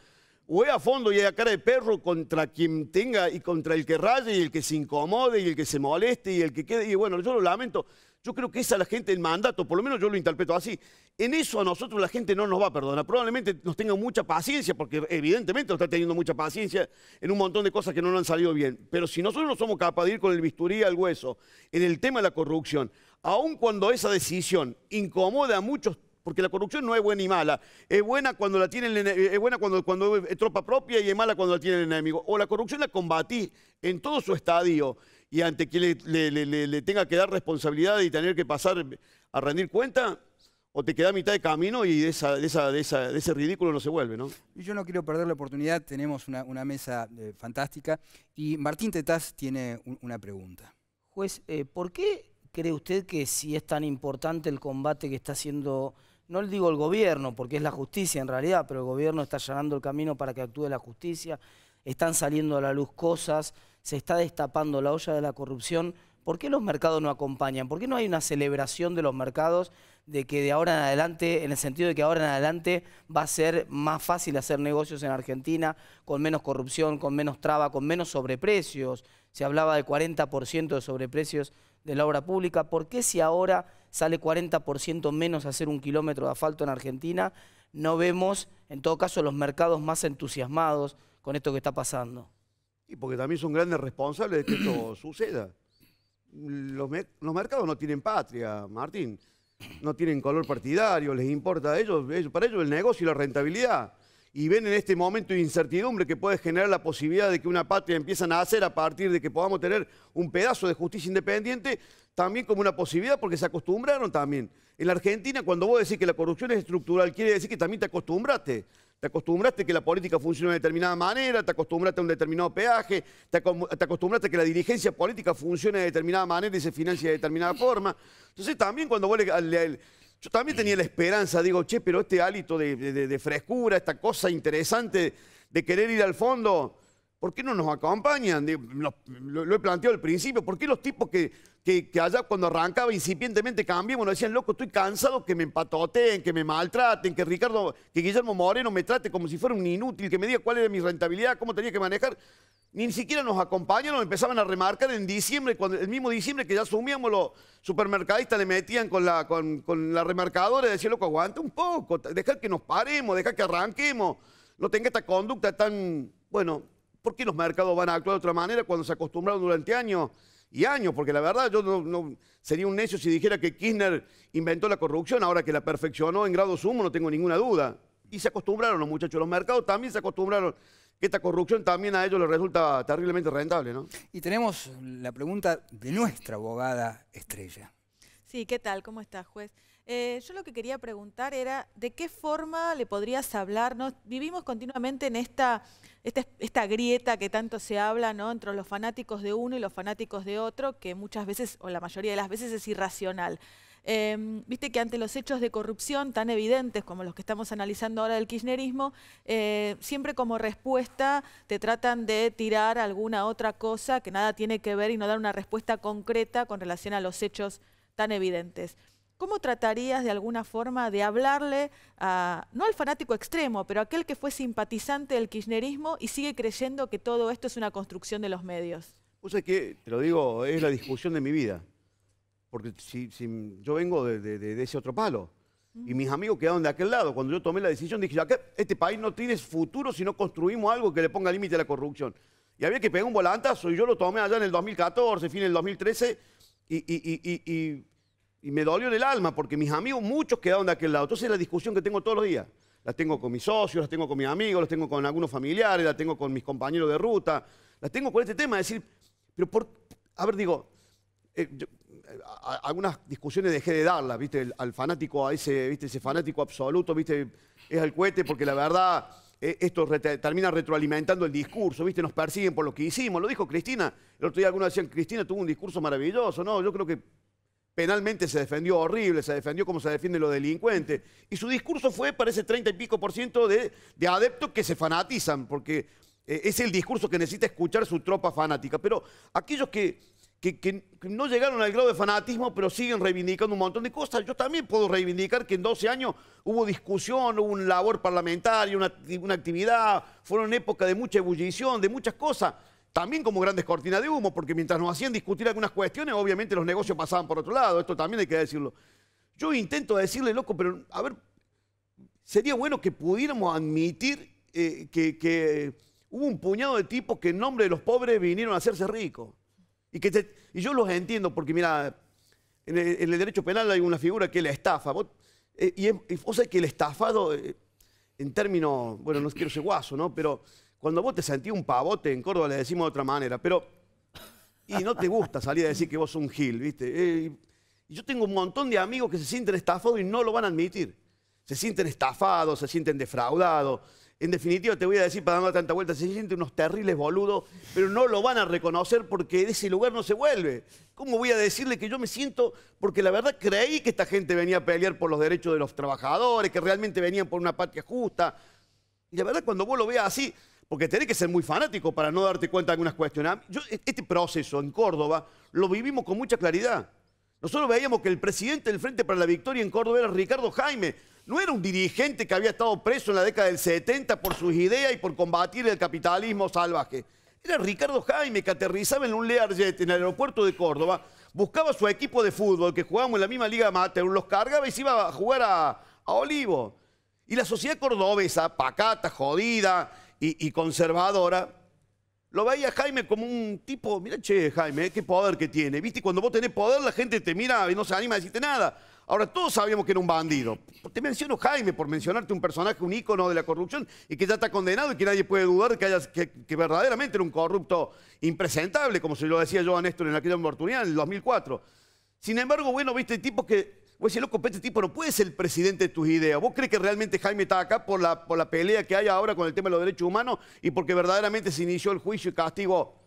voy a fondo y a cara de perro contra quien tenga y contra el que raye y el que se incomode y el que se moleste y el que quede. Y bueno, yo lo lamento. Yo creo que esa es la gente el mandato, por lo menos yo lo interpreto así. En eso a nosotros la gente no nos va a perdonar. Probablemente nos tenga mucha paciencia, porque evidentemente nos está teniendo mucha paciencia en un montón de cosas que no nos han salido bien. Pero si nosotros no somos capaces de ir con el bisturí al hueso en el tema de la corrupción, aun cuando esa decisión incomoda a muchos porque la corrupción no es buena y mala. Es buena cuando la tiene eh, es buena cuando, cuando tropa propia y es mala cuando la tiene el enemigo. O la corrupción la combatí en todo su estadio y ante que le, tenga que dar responsabilidad y tener que pasar a rendir cuenta, o te queda a mitad de camino y de, esa, esa, de, ese ridículo no se vuelve, ¿no? Yo no quiero perder la oportunidad, tenemos una, mesa eh, fantástica y Martín Tetaz tiene una pregunta. Juez, eh, ¿por qué cree usted que si es tan importante el combate que está haciendo no le digo el gobierno, porque es la justicia en realidad, pero el gobierno está llenando el camino para que actúe la justicia, están saliendo a la luz cosas, se está destapando la olla de la corrupción. ¿Por qué los mercados no acompañan? ¿Por qué no hay una celebración de los mercados de que de ahora en adelante, en el sentido de que ahora en adelante va a ser más fácil hacer negocios en Argentina, con menos corrupción, con menos traba, con menos sobreprecios? Se hablaba del 40% de sobreprecios de la obra pública. ¿Por qué si ahora sale 40% menos hacer un kilómetro de asfalto en Argentina, no vemos, en todo caso, los mercados más entusiasmados con esto que está pasando. Y porque también son grandes responsables de que esto suceda. Los, mercados no tienen patria, Martín. No tienen color partidario, les importa a ellos, para ellos el negocio y la rentabilidad y ven en este momento de incertidumbre que puede generar la posibilidad de que una patria empiezan a hacer a partir de que podamos tener un pedazo de justicia independiente, también como una posibilidad porque se acostumbraron también. En la Argentina, cuando vos decís que la corrupción es estructural, quiere decir que también te acostumbraste. Te acostumbraste que la política funciona de determinada manera, te acostumbraste a un determinado peaje, te, acostumbraste que la dirigencia política funcione de determinada manera y se financia de determinada forma. Entonces también cuando vos le, yo también tenía la esperanza, digo, che, pero este hálito de, de frescura, esta cosa interesante de querer ir al fondo, ¿Por qué no nos acompañan? Lo, he planteado al principio. ¿Por qué los tipos que, que, allá cuando arrancaba incipientemente cambiamos, nos decían, loco, estoy cansado que me empatoteen, que me maltraten, que Ricardo, que Guillermo Moreno me trate como si fuera un inútil, que me diga cuál era mi rentabilidad, cómo tenía que manejar? Ni siquiera nos nos empezaban a remarcar en diciembre, cuando, el mismo diciembre que ya asumíamos los supermercadistas le metían con la, con, la remarcadora y decían, loco, aguanta un poco, deja que nos paremos, deja que arranquemos, no tenga esta conducta tan, bueno, ¿Por qué los mercados van a actuar de otra manera cuando se acostumbraron durante años y años? Porque la verdad yo no, sería un necio si dijera que Kirchner inventó la corrupción, ahora que la perfeccionó en grado sumo, no tengo ninguna duda. Y se acostumbraron los muchachos, los mercados también se acostumbraron que esta corrupción también a ellos les resulta terriblemente rentable, ¿no? Y tenemos la pregunta de nuestra abogada estrella. Sí, ¿qué tal? ¿Cómo está, juez? Eh, yo lo que quería preguntar era, ¿de qué forma le podrías hablar? Vivimos continuamente en esta, esta, grieta que tanto se habla entre los fanáticos de uno y los fanáticos de otro, que muchas veces, o la mayoría de las veces, es irracional. Em, viste que ante los hechos de corrupción tan evidentes como los que estamos analizando ahora del kirchnerismo, eh, siempre como respuesta te tratan de tirar alguna otra cosa que nada tiene que ver y no dar una respuesta concreta con relación a los hechos tan evidentes. ¿Cómo tratarías de alguna forma de hablarle, a, no al fanático extremo, pero a aquel que fue simpatizante del kirchnerismo y sigue creyendo que todo esto es una construcción de los medios? Pues es que, te lo digo, es la discusión de mi vida. Porque si, yo vengo de, ese otro palo. Y mis amigos quedaron de aquel lado. Cuando yo tomé la decisión, dije, este país no tiene futuro si no construimos algo que le ponga límite a la corrupción. Y había que pegar un volantazo y yo lo tomé allá en el 2014, fin del 2013, y y me dolió en el alma porque mis amigos, muchos quedaron de aquel lado. Entonces es la discusión que tengo todos los días. La tengo con mis socios, la tengo con mis amigos, la tengo con algunos familiares, la tengo con mis compañeros de ruta. La tengo con este tema. Es decir, pero por... A ver, digo, eh, algunas discusiones dejé de darlas, ¿viste? al fanático, a ese, ¿viste? Ese fanático absoluto, ¿viste? Es al cohete porque la verdad eh, esto termina retroalimentando el discurso, ¿viste? Nos persiguen por lo que hicimos. Lo dijo Cristina. El otro día algunos decían, Cristina tuvo un discurso maravilloso. No, yo creo que penalmente se defendió horrible, se defendió como se defiende los delincuentes. Y su discurso fue para ese 30 y pico por ciento de, adeptos que se fanatizan, porque eh, es el discurso que necesita escuchar su tropa fanática. Pero aquellos que, no llegaron al grado de fanatismo, pero siguen reivindicando un montón de cosas, yo también puedo reivindicar que en 12 años hubo discusión, hubo una labor parlamentaria, una, una actividad, fueron época de mucha ebullición, de muchas cosas también como grandes cortinas de humo, porque mientras nos hacían discutir algunas cuestiones, obviamente los negocios pasaban por otro lado, esto también hay que decirlo. Yo intento decirle, loco, pero a ver, sería bueno que pudiéramos admitir eh, que, hubo un puñado de tipos que en nombre de los pobres vinieron a hacerse ricos. Y, que y yo los entiendo, porque mira, en el, derecho penal hay una figura que es la estafa. Eh, y es, vos sabés que el estafado, eh, en términos, bueno, no quiero ser guaso, ¿no? Pero cuando vos te sentís un pavote en Córdoba le decimos de otra manera, pero... Y no te gusta salir a decir que vos sos un gil, ¿viste? Eh, yo tengo un montón de amigos que se sienten estafados y no lo van a admitir. Se sienten estafados, se sienten defraudados. En definitiva, te voy a decir, para dar tanta vuelta, se sienten unos terribles boludos, pero no lo van a reconocer porque de ese lugar no se vuelve. ¿Cómo voy a decirle que yo me siento? Porque la verdad creí que esta gente venía a pelear por los derechos de los trabajadores, que realmente venían por una patria justa. Y la verdad, cuando vos lo veas así, porque tenés que ser muy fanático para no darte cuenta de algunas cuestiones. E-, este proceso en Córdoba lo vivimos con mucha claridad. Nosotros veíamos que el presidente del Frente para la Victoria en Córdoba era Ricardo Jaime. No era un dirigente que había estado preso en la década del 70 por sus ideas y por combatir el capitalismo salvaje. Era Ricardo Jaime que aterrizaba en un Learjet en el aeropuerto de Córdoba, buscaba su equipo de fútbol que jugábamos en la misma liga amateur, los cargaba y se iba a jugar a, a Olivo. Y la sociedad cordobesa, pacata, jodida, y, conservadora, lo veía Jaime como un tipo, mira, che, Jaime, qué poder que tiene. Viste, cuando vos tenés poder, la gente te mira y no se anima a decirte nada. Ahora, todos sabíamos que era un bandido. Te menciono Jaime por mencionarte un personaje, un ícono de la corrupción y que ya está condenado y que nadie puede dudar que, verdaderamente era un corrupto impresentable, como se lo decía yo a Néstor en aquella oportunidad, en el 2004. Sin embargo, bueno, viste, tipos que pues si lo loco, este tipo no puede ser el presidente de tus ideas. ¿Vos crees que realmente Jaime está acá por la, por la pelea que hay ahora con el tema de los derechos humanos y porque verdaderamente se inició el juicio y castigo?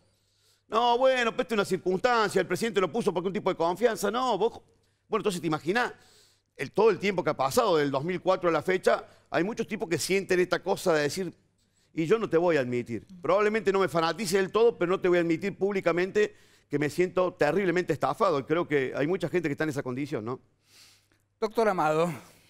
No, bueno, peste es una circunstancia, el presidente lo puso porque un tipo de confianza. No, vos... Bueno, entonces te imaginas el, todo el tiempo que ha pasado, del 2004 a la fecha, hay muchos tipos que sienten esta cosa de decir, y yo no te voy a admitir. Probablemente no me fanatice del todo, pero no te voy a admitir públicamente que me siento terriblemente estafado. Creo que hay mucha gente que está en esa condición, ¿no? Doctor Amado,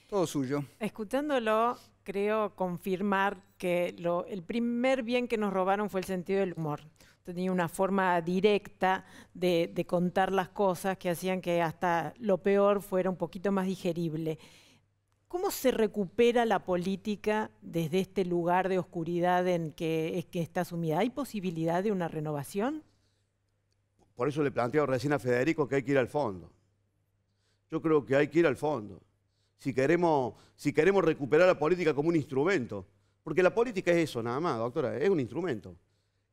todo suyo. Escuchándolo, creo confirmar que el primer bien que nos robaron fue el sentido del humor. Tenía una forma directa de, contar las cosas que hacían que hasta lo peor fuera un poquito más digerible. ¿Cómo se recupera la política desde este lugar de oscuridad en que, es que está sumida? ¿Hay posibilidad de una renovación? Por eso le planteo recién a Federico que hay que ir al fondo. Yo creo que hay que ir al fondo. Si queremos, si queremos recuperar la política como un instrumento. Porque la política es eso, nada más, doctora, es un instrumento.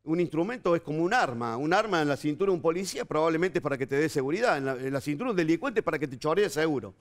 Un instrumento es como un arma. Un arma en la cintura de un policía probablemente para que te dé seguridad. En la, cintura de un delincuente para que te choree seguro.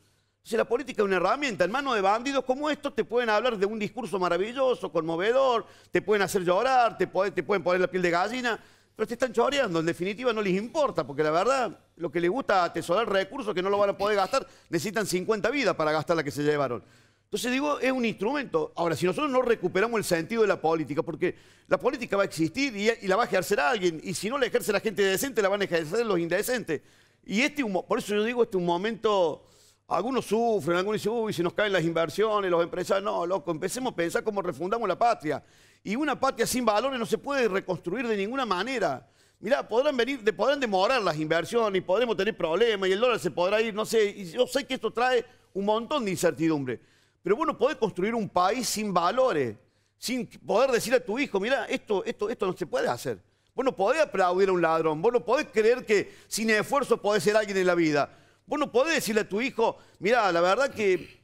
Si la política es una herramienta. En manos de bandidos como estos te pueden hablar de un discurso maravilloso, conmovedor, te pueden hacer llorar, te, te pueden poner la piel de gallina. Pero te están choreando, en definitiva no les importa, porque la verdad, lo que les gusta atesorar recursos que no lo van a poder gastar, necesitan 50 vidas para gastar la que se llevaron. Entonces digo, es un instrumento. Ahora, si nosotros no recuperamos el sentido de la política, porque la política va a existir y, la va a ejercer alguien, y si no la ejerce la gente decente, la van a ejercer los indecentes. Y este, por eso yo digo, este es un momento... Algunos sufren, algunos dicen, uy, si nos caen las inversiones, los empresarios. No, loco, empecemos a pensar cómo refundamos la patria. Y una patria sin valores no se puede reconstruir de ninguna manera. Mirá, podrán venir, podrán demorar las inversiones y podremos tener problemas y el dólar se podrá ir, no sé. Y yo sé que esto trae un montón de incertidumbre. Pero bueno, podés construir un país sin valores, sin poder decirle a tu hijo, mira, esto, esto, esto no se puede hacer. Vos no podés aplaudir a un ladrón, vos no podés creer que sin esfuerzo podés ser alguien en la vida. Vos no podés decirle a tu hijo, mira, la verdad que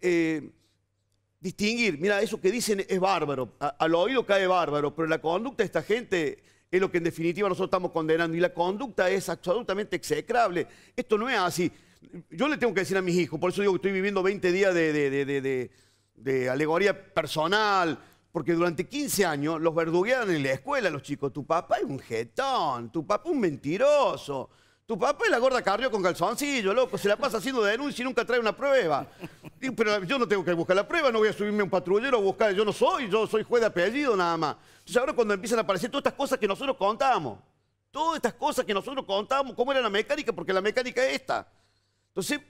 eh, distinguir, mira, eso que dicen es bárbaro, a, al oído cae bárbaro, pero la conducta de esta gente es lo que en definitiva nosotros estamos condenando y la conducta es absolutamente execrable. Esto no es así. Yo le tengo que decir a mis hijos, por eso digo que estoy viviendo 20 días de, de, de alegoría personal, porque durante 15 años los verduguearon en la escuela los chicos. Tu papá es un jetón, tu papá es un mentiroso. Tu papá es la gorda Carrió con calzoncillo, loco. Se la pasa haciendo denuncia y nunca trae una prueba. pero yo no tengo que buscar la prueba, no voy a subirme a un patrullero a buscar. Yo no soy, yo soy juez de apellido nada más. Entonces ahora cuando empiezan a aparecer todas estas cosas que nosotros contamos, todas estas cosas que nosotros contamos, cómo era la mecánica, porque la mecánica es esta. Entonces,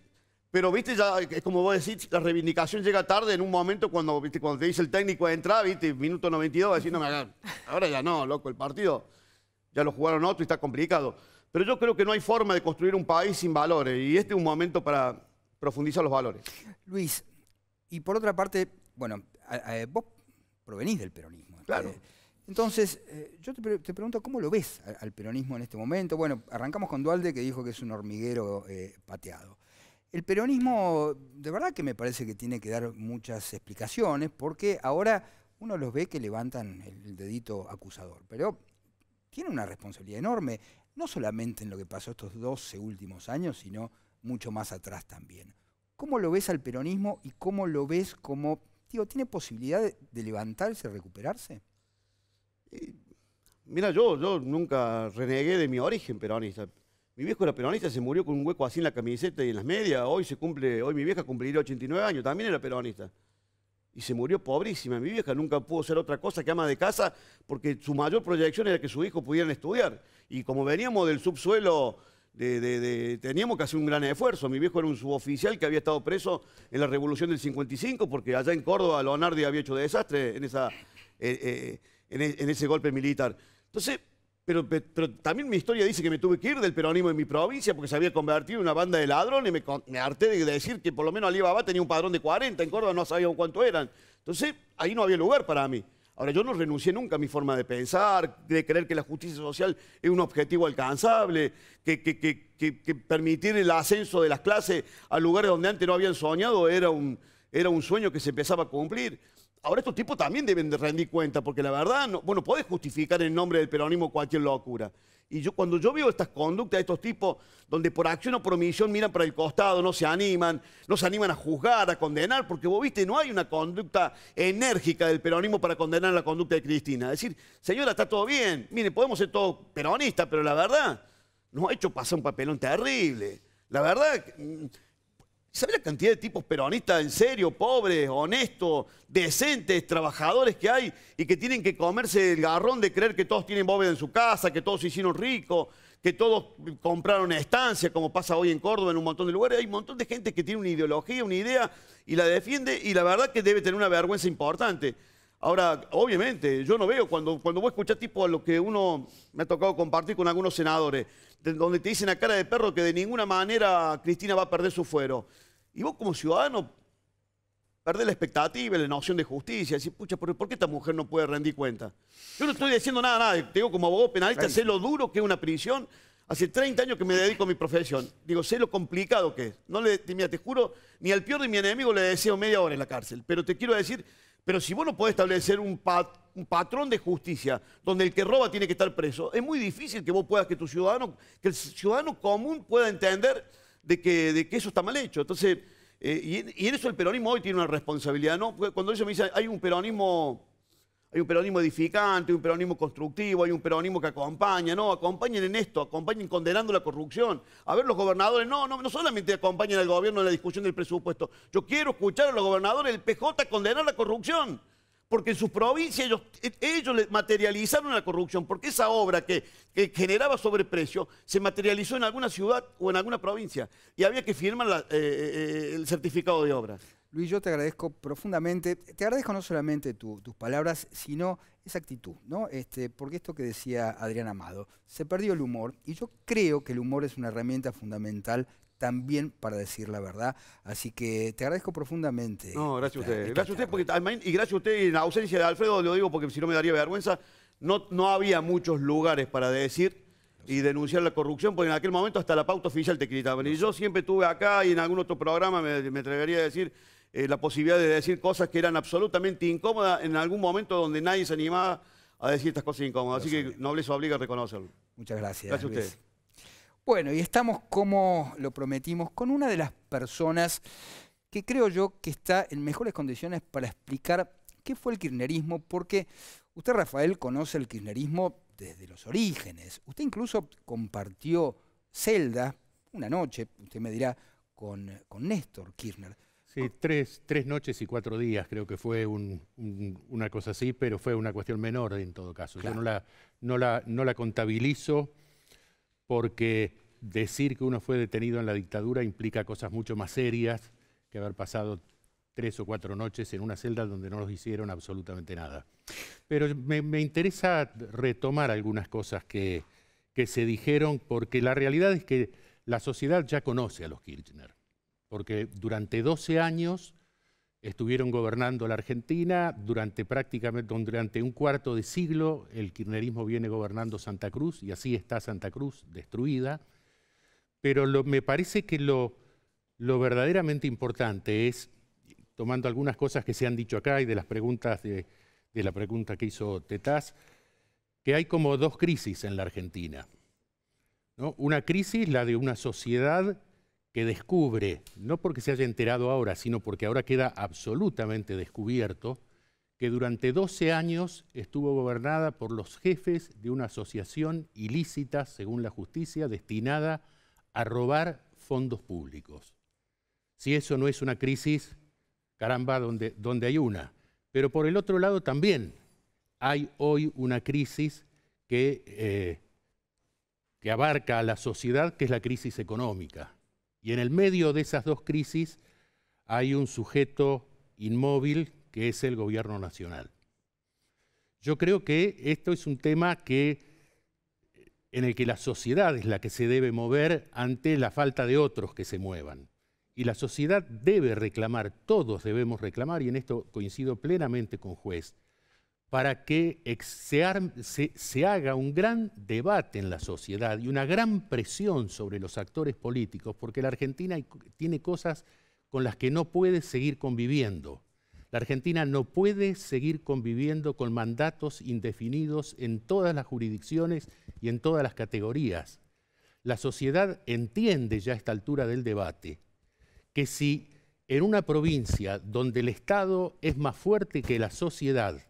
pero viste, ya es como vos decís, la reivindicación llega tarde en un momento cuando, ¿viste? cuando te dice el técnico de entrar, viste, minuto 92, diciéndome, Ahora ya no, loco, el partido ya lo jugaron otro y está complicado. Pero yo creo que no hay forma de construir un país sin valores y este es un momento para profundizar los valores. Luis, y por otra parte, bueno, vos provenís del peronismo. ¿eh? Claro. entonces, eh, yo te, pregunto, ¿cómo lo ves al, peronismo en este momento? Bueno, arrancamos con Dualde que dijo que es un hormiguero eh, pateado. El peronismo, de verdad que me parece que tiene que dar muchas explicaciones, porque ahora uno los ve que levantan el dedito acusador, pero tiene una responsabilidad enorme no solamente en lo que pasó estos 12 últimos años, sino mucho más atrás también. ¿Cómo lo ves al peronismo y cómo lo ves como, digo, tiene posibilidad de, levantarse, recuperarse? Eh, mira, yo, yo nunca renegué de mi origen peronista. Mi viejo era peronista, se murió con un hueco así en la camiseta y en las medias. Hoy se cumple, hoy mi vieja cumpliría 89 años, también era peronista. Y se murió pobrísima. Mi vieja nunca pudo ser otra cosa que ama de casa porque su mayor proyección era que su hijo pudieran estudiar y como veníamos del subsuelo, de, teníamos que hacer un gran esfuerzo. Mi viejo era un suboficial que había estado preso en la revolución del 55, porque allá en Córdoba Leonardi había hecho desastre en, esa, eh, eh, e, en, ese golpe militar. Entonces, pero, también mi historia dice que me tuve que ir del peronismo en mi provincia porque se había convertido en una banda de ladrones. Me, me harté de decir que por lo menos Alibaba tenía un padrón de 40, en Córdoba no sabían cuánto eran. Entonces, ahí no había lugar para mí. Ahora, yo no renuncié nunca a mi forma de pensar, de creer que la justicia social es un objetivo alcanzable, que, permitir el ascenso de las clases a lugares donde antes no habían soñado era un, era un sueño que se empezaba a cumplir. Ahora estos tipos también deben de rendir cuenta, porque la verdad, bueno, podés justificar en nombre del peronismo cualquier locura. Y yo cuando yo veo estas conductas de estos tipos, donde por acción o por omisión miran para el costado, no se animan, no se animan a juzgar, a condenar, porque vos viste, no hay una conducta enérgica del peronismo para condenar la conducta de Cristina. Es decir, señora, está todo bien, mire, podemos ser todos peronistas, pero la verdad, nos ha hecho pasar un papelón terrible. La verdad... Mm, ¿Sabés la cantidad de tipos peronistas en serio, pobres, honestos, decentes, trabajadores que hay y que tienen que comerse el garrón de creer que todos tienen bóveda en su casa, que todos se hicieron ricos, que todos compraron estancia, como pasa hoy en Córdoba, en un montón de lugares? Hay un montón de gente que tiene una ideología, una idea y la defiende y la verdad que debe tener una vergüenza importante. Ahora, obviamente, yo no veo, cuando, cuando vos escuchás tipo a lo que uno me ha tocado compartir con algunos senadores, donde te dicen a cara de perro que de ninguna manera Cristina va a perder su fuero. Y vos como ciudadano perdés la expectativa, la noción de justicia, decís, pucha, ¿por, qué esta mujer no puede rendir cuenta? Yo no estoy diciendo nada, nada, te digo como abogado penalista, sé lo duro que es una prisión, Hace 30 años que me dedico a mi profesión. Digo, sé lo complicado que es. No le, mira, te juro, ni al peor de mi enemigo le deseo media hora en la cárcel. Pero te quiero decir pero si vos no podés establecer un, patrón de justicia donde el que roba tiene que estar preso, es muy difícil que vos puedas, que tu ciudadano, que el ciudadano común pueda entender de que, eso está mal hecho. Entonces, eh, y, en, eso el peronismo hoy tiene una responsabilidad, ¿no? cuando ellos me dicen, hay un peronismo hay un peronismo edificante, hay un peronismo constructivo, hay un peronismo que acompaña. No, acompañen en esto, acompañen condenando la corrupción. A ver, los gobernadores, no, no, no solamente acompañen al gobierno en la discusión del presupuesto. Yo quiero escuchar a los gobernadores del PJ condenar la corrupción porque en sus provincias ellos, materializaron la corrupción, porque esa obra que, generaba sobreprecio se materializó en alguna ciudad o en alguna provincia y había que firmar eh, eh, eh, el certificado de obra. Luis, yo te agradezco profundamente, te agradezco no solamente tus palabras, sino esa actitud, ¿no? Este, porque esto que decía Adrián Amado, se perdió el humor y yo creo que el humor es una herramienta fundamental también para decir la verdad. Así que te agradezco profundamente. No, gracias a usted. Gracias a usted porque, y gracias a usted en ausencia de Alfredo, lo digo porque si no me daría vergüenza, no, no había muchos lugares para decir y denunciar la corrupción, porque en aquel momento hasta la pauta oficial te gritaban. Y yo siempre estuve acá y en algún otro programa me, me atrevería a decir eh, la posibilidad de decir cosas que eran absolutamente incómodas en algún momento donde nadie se animaba a decir estas cosas incómodas. Así que nobleza obliga a reconocerlo. Muchas gracias. Gracias a ustedes. Bueno, y estamos como lo prometimos con una de las personas que creo yo que está en mejores condiciones para explicar qué fue el kirchnerismo, porque usted, Rafael, conoce el kirchnerismo desde los orígenes. Usted incluso compartió celda una noche, usted me dirá, con, con Néstor Kirchner. Sí, tres, tres, noches y cuatro días creo que fue una cosa así, pero fue una cuestión menor en todo caso. Yo no la, no, la, no la contabilizo porque decir que uno fue detenido en la dictadura implica cosas mucho más serias que haber pasado tres o cuatro noches en una celda donde no nos hicieron absolutamente nada. Pero me, me interesa retomar algunas cosas que, que se dijeron porque la realidad es que la sociedad ya conoce a los Kirchner porque durante 12 años estuvieron gobernando la Argentina, durante prácticamente durante un cuarto de siglo el kirchnerismo viene gobernando Santa Cruz y así está Santa Cruz destruida, pero me parece que lo, verdaderamente importante es, tomando algunas cosas que se han dicho acá y de las preguntas de, la pregunta que hizo Tetaz, que hay como dos crisis en la Argentina. ¿no? Una crisis, la de una sociedad que descubre, no porque se haya enterado ahora, sino porque ahora queda absolutamente descubierto, que durante 12 años estuvo gobernada por los jefes de una asociación ilícita, según la justicia, destinada a robar fondos públicos. Si eso no es una crisis, caramba, donde, hay una. Pero por el otro lado también hay hoy una crisis que, eh, que abarca a la sociedad, que es la crisis económica y en el medio de esas dos crisis hay un sujeto inmóvil que es el gobierno nacional. Yo creo que esto es un tema que, eh, en el que la sociedad es la que se debe mover ante la falta de otros que se muevan. Y la sociedad debe reclamar, todos debemos reclamar, y en esto coincido plenamente con juez, para que se, haga un gran debate en la sociedad y una gran presión sobre los actores políticos, porque la Argentina tiene cosas con las que no puede seguir conviviendo. La Argentina no puede seguir conviviendo con mandatos indefinidos en todas las jurisdicciones y en todas las categorías. La sociedad entiende ya a esta altura del debate que si en una provincia donde el Estado es más fuerte que la sociedad,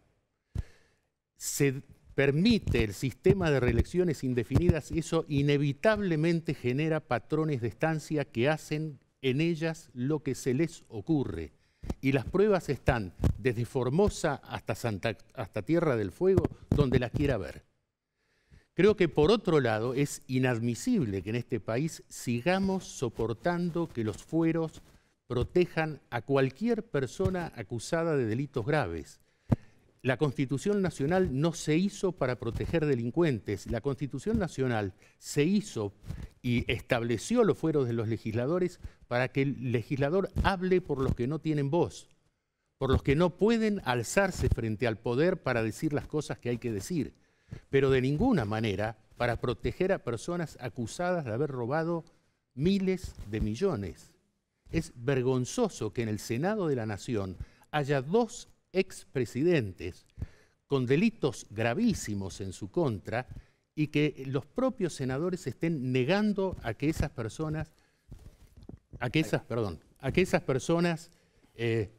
se permite el sistema de reelecciones indefinidas, eso inevitablemente genera patrones de estancia que hacen en ellas lo que se les ocurre. Y las pruebas están desde Formosa hasta, Santa, hasta Tierra del Fuego, donde las quiera ver. Creo que por otro lado es inadmisible que en este país sigamos soportando que los fueros protejan a cualquier persona acusada de delitos graves la Constitución Nacional no se hizo para proteger delincuentes. La Constitución Nacional se hizo y estableció los fueros de los legisladores para que el legislador hable por los que no tienen voz, por los que no pueden alzarse frente al poder para decir las cosas que hay que decir, pero de ninguna manera para proteger a personas acusadas de haber robado miles de millones. Es vergonzoso que en el Senado de la Nación haya dos expresidentes con delitos gravísimos en su contra y que los propios senadores estén negando a que esas personas, a que esas, perdón, a que esas personas eh,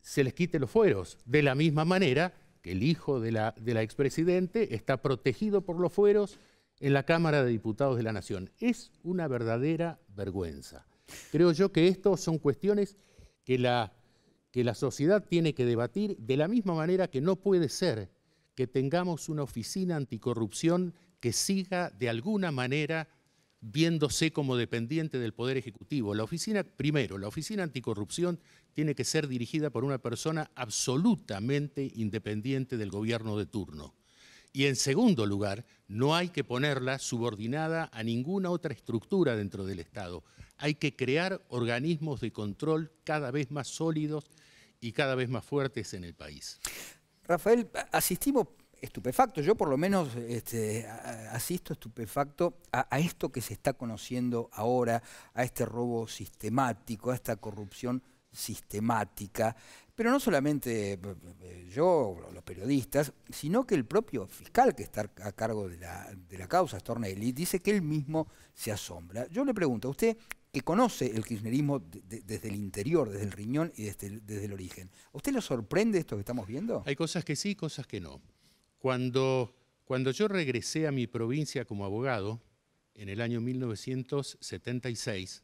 se les quite los fueros. De la misma manera que el hijo de la, de la expresidente está protegido por los fueros en la Cámara de Diputados de la Nación. Es una verdadera vergüenza. Creo yo que esto son cuestiones que la que la sociedad tiene que debatir de la misma manera que no puede ser que tengamos una oficina anticorrupción que siga de alguna manera viéndose como dependiente del Poder Ejecutivo. La oficina, primero, la oficina anticorrupción tiene que ser dirigida por una persona absolutamente independiente del gobierno de turno. Y en segundo lugar, no hay que ponerla subordinada a ninguna otra estructura dentro del Estado. Hay que crear organismos de control cada vez más sólidos y cada vez más fuertes en el país. Rafael, asistimos estupefacto, yo por lo menos este, asisto estupefacto a, esto que se está conociendo ahora, a este robo sistemático, a esta corrupción sistemática, pero no solamente eh, yo, los periodistas, sino que el propio fiscal que está a cargo de la, causa, Stornelli, dice que él mismo se asombra. Yo le pregunto, ¿usted que conoce el kirchnerismo desde el interior, desde el riñón y desde, el origen. ¿A usted lo sorprende esto que estamos viendo? Hay cosas que sí, cosas que no. Cuando, cuando yo regresé a mi provincia como abogado, en el año 1976,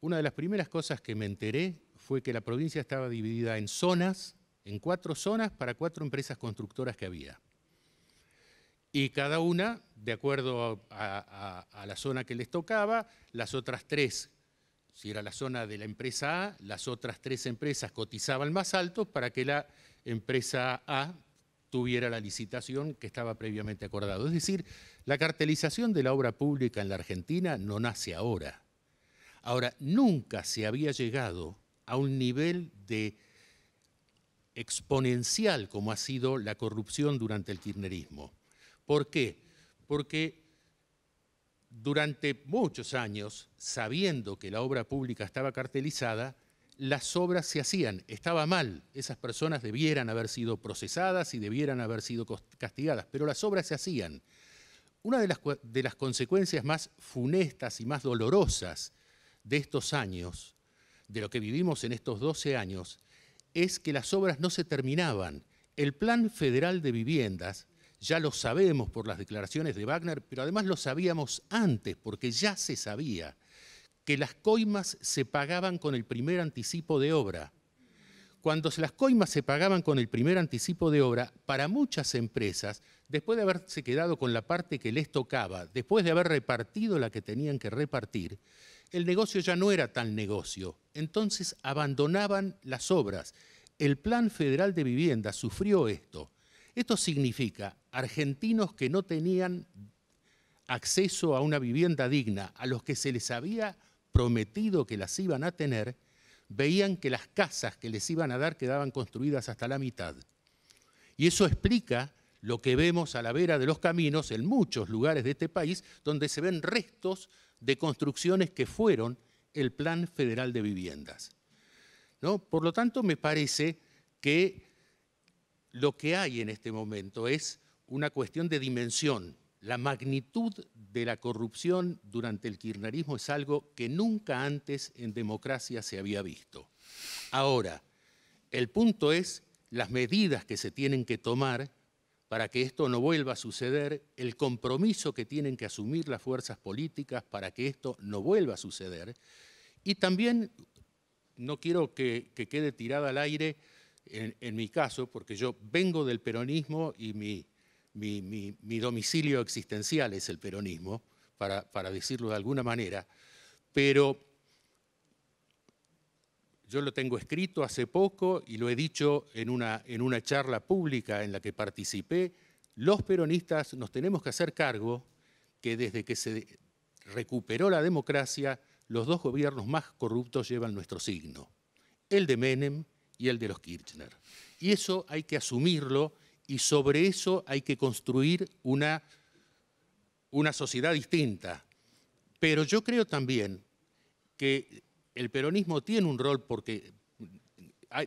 una de las primeras cosas que me enteré fue que la provincia estaba dividida en zonas, en cuatro zonas para cuatro empresas constructoras que había y cada una, de acuerdo a, la zona que les tocaba, las otras tres, si era la zona de la empresa A, las otras tres empresas cotizaban más alto para que la empresa A tuviera la licitación que estaba previamente acordado. Es decir, la cartelización de la obra pública en la Argentina no nace ahora. Ahora, nunca se había llegado a un nivel de exponencial como ha sido la corrupción durante el kirchnerismo. ¿Por qué? Porque durante muchos años, sabiendo que la obra pública estaba cartelizada, las obras se hacían, estaba mal, esas personas debieran haber sido procesadas y debieran haber sido castigadas, pero las obras se hacían. Una de las, consecuencias más funestas y más dolorosas de estos años, de lo que vivimos en estos 12 años, es que las obras no se terminaban. El Plan Federal de Viviendas ya lo sabemos por las declaraciones de Wagner, pero además lo sabíamos antes, porque ya se sabía que las coimas se pagaban con el primer anticipo de obra. Cuando las coimas se pagaban con el primer anticipo de obra, para muchas empresas, después de haberse quedado con la parte que les tocaba, después de haber repartido la que tenían que repartir, el negocio ya no era tan negocio. Entonces abandonaban las obras. El Plan Federal de Vivienda sufrió esto. Esto significa argentinos que no tenían acceso a una vivienda digna, a los que se les había prometido que las iban a tener, veían que las casas que les iban a dar quedaban construidas hasta la mitad. Y eso explica lo que vemos a la vera de los caminos en muchos lugares de este país, donde se ven restos de construcciones que fueron el Plan Federal de Viviendas. ¿No? Por lo tanto, me parece que lo que hay en este momento es una cuestión de dimensión. La magnitud de la corrupción durante el kirchnerismo es algo que nunca antes en democracia se había visto. Ahora, el punto es las medidas que se tienen que tomar para que esto no vuelva a suceder, el compromiso que tienen que asumir las fuerzas políticas para que esto no vuelva a suceder, y también, no quiero que, que quede tirada al aire, en, mi caso, porque yo vengo del peronismo y mi, domicilio existencial es el peronismo, para, decirlo de alguna manera, pero yo lo tengo escrito hace poco y lo he dicho en una, en una charla pública en la que participé, los peronistas nos tenemos que hacer cargo que desde que se recuperó la democracia, los dos gobiernos más corruptos llevan nuestro signo, el de Menem y el de los Kirchner. Y eso hay que asumirlo y sobre eso hay que construir una, una sociedad distinta. Pero yo creo también que el peronismo tiene un rol porque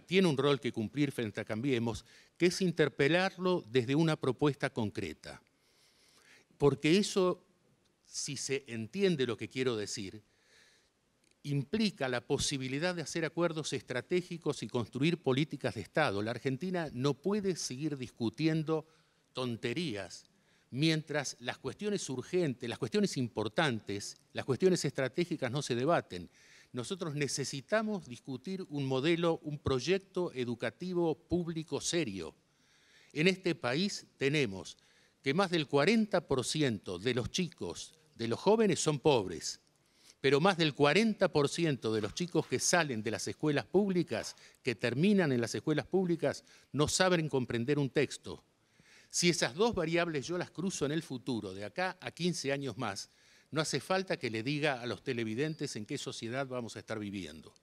tiene un rol que cumplir frente a Cambiemos, que es interpelarlo desde una propuesta concreta. Porque eso, si se entiende lo que quiero decir, implica la posibilidad de hacer acuerdos estratégicos y construir políticas de Estado. La Argentina no puede seguir discutiendo tonterías mientras las cuestiones urgentes, las cuestiones importantes, las cuestiones estratégicas no se debaten. Nosotros necesitamos discutir un modelo, un proyecto educativo público serio. En este país tenemos que más del 40% de los chicos, de los jóvenes son pobres pero más del 40% de los chicos que salen de las escuelas públicas, que terminan en las escuelas públicas, no saben comprender un texto. Si esas dos variables yo las cruzo en el futuro, de acá a 15 años más, no hace falta que le diga a los televidentes en qué sociedad vamos a estar viviendo.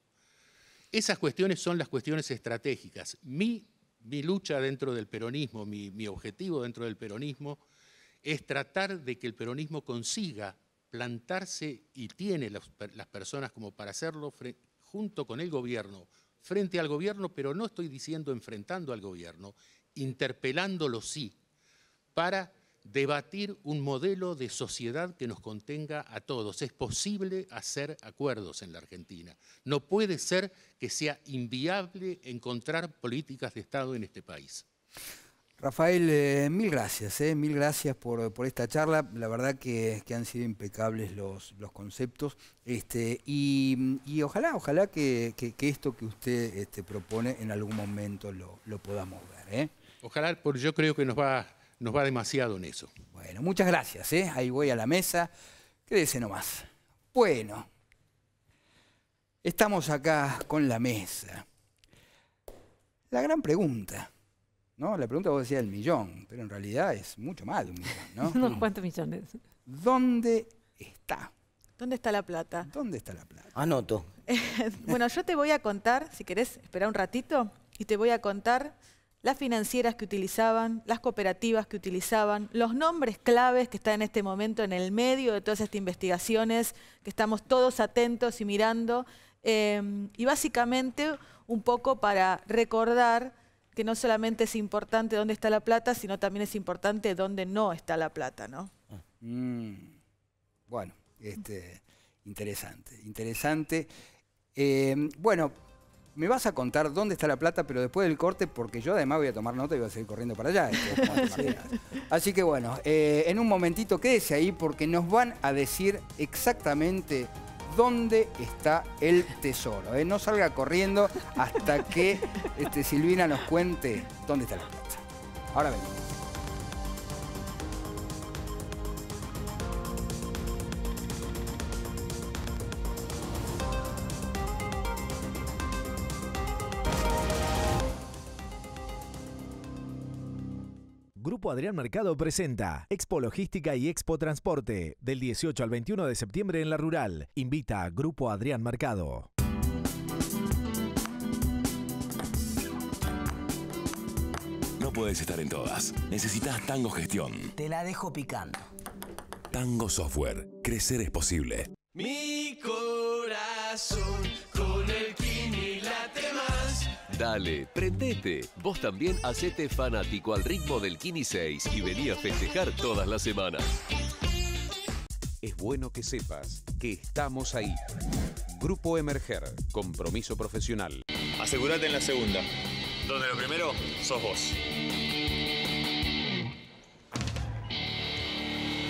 Esas cuestiones son las cuestiones estratégicas. Mi, mi lucha dentro del peronismo, mi, mi objetivo dentro del peronismo, es tratar de que el peronismo consiga plantarse y tiene las, personas como para hacerlo junto con el gobierno, frente al gobierno, pero no estoy diciendo enfrentando al gobierno, interpelándolo sí, para debatir un modelo de sociedad que nos contenga a todos. Es posible hacer acuerdos en la Argentina. No puede ser que sea inviable encontrar políticas de Estado en este país. Rafael, eh, mil gracias, eh, mil gracias por, esta charla. La verdad que, que han sido impecables los, conceptos. Este, y, ojalá, ojalá que, esto que usted este, propone en algún momento lo, podamos ver. Eh. Ojalá, porque yo creo que nos va, nos va demasiado en eso. Bueno, muchas gracias. Ahí voy a la mesa. Quédese nomás. Bueno, estamos acá con la mesa. La gran pregunta. ¿no? La pregunta vos decías el millón, pero en realidad es mucho más de un millón, ¿no? Mm. millones. ¿Dónde está? ¿Dónde está la plata? ¿Dónde está la plata? Anoto. bueno, yo te voy a contar, si querés, esperar un ratito, y te voy a contar las financieras que utilizaban, las cooperativas que utilizaban, los nombres claves que están en este momento en el medio de todas estas investigaciones, que estamos todos atentos y mirando, eh, y básicamente un poco para recordar que no solamente es importante dónde está la plata, sino también es importante dónde no está la plata, ¿no? Mm, bueno, este, interesante, interesante. Em, bueno, me vas a contar dónde está la plata, pero después del corte, porque yo además voy a tomar nota y voy a seguir corriendo para allá. Así que bueno, eh, en un momentito quédese ahí porque nos van a decir exactamente dónde está el tesoro. Eh, no salga corriendo hasta que este, Silvina nos cuente dónde está la plata. Ahora venimos. Adrián Mercado presenta Expo Logística y Expo Transporte del 18 al 21 de septiembre en La Rural. Invita a Grupo Adrián Mercado. No puedes estar en todas. Necesitas Tango Gestión. Te la dejo picando. Tango Software. Crecer es posible. Mi corazón con el Dale, prendete. Vos también hacete fanático al ritmo del Kini 6 y vení a festejar todas las semanas. Es bueno que sepas que estamos ahí. Grupo Emerger, compromiso profesional. Asegúrate en la segunda, donde lo primero sos vos.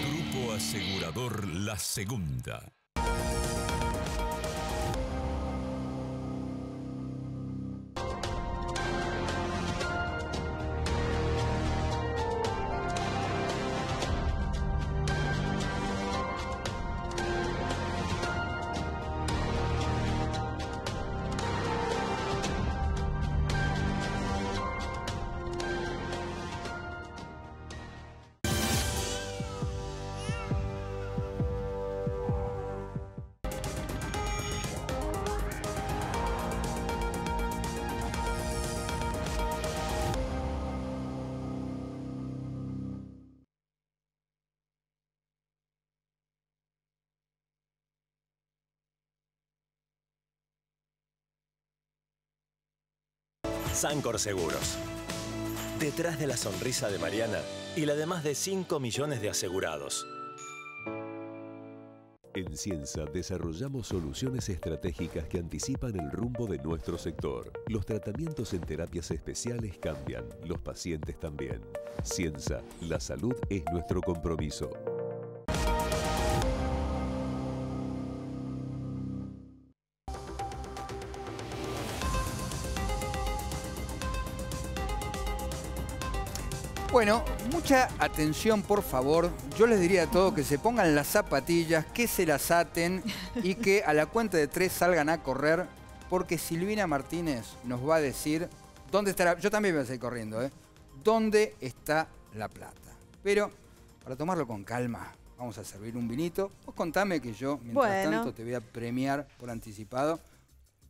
Grupo Asegurador La Segunda. Sancor Seguros. Detrás de la sonrisa de Mariana y la de más de 5 millones de asegurados. En Cienza desarrollamos soluciones estratégicas que anticipan el rumbo de nuestro sector. Los tratamientos en terapias especiales cambian, los pacientes también. Cienza, la salud es nuestro compromiso. Bueno, mucha atención, por favor. Yo les diría a todos que se pongan las zapatillas, que se las aten y que a la cuenta de tres salgan a correr, porque Silvina Martínez nos va a decir dónde estará... Yo también voy a seguir corriendo, ¿eh? ¿Dónde está la plata? Pero para tomarlo con calma, vamos a servir un vinito. Vos contame que yo, mientras tanto, te voy a premiar por anticipado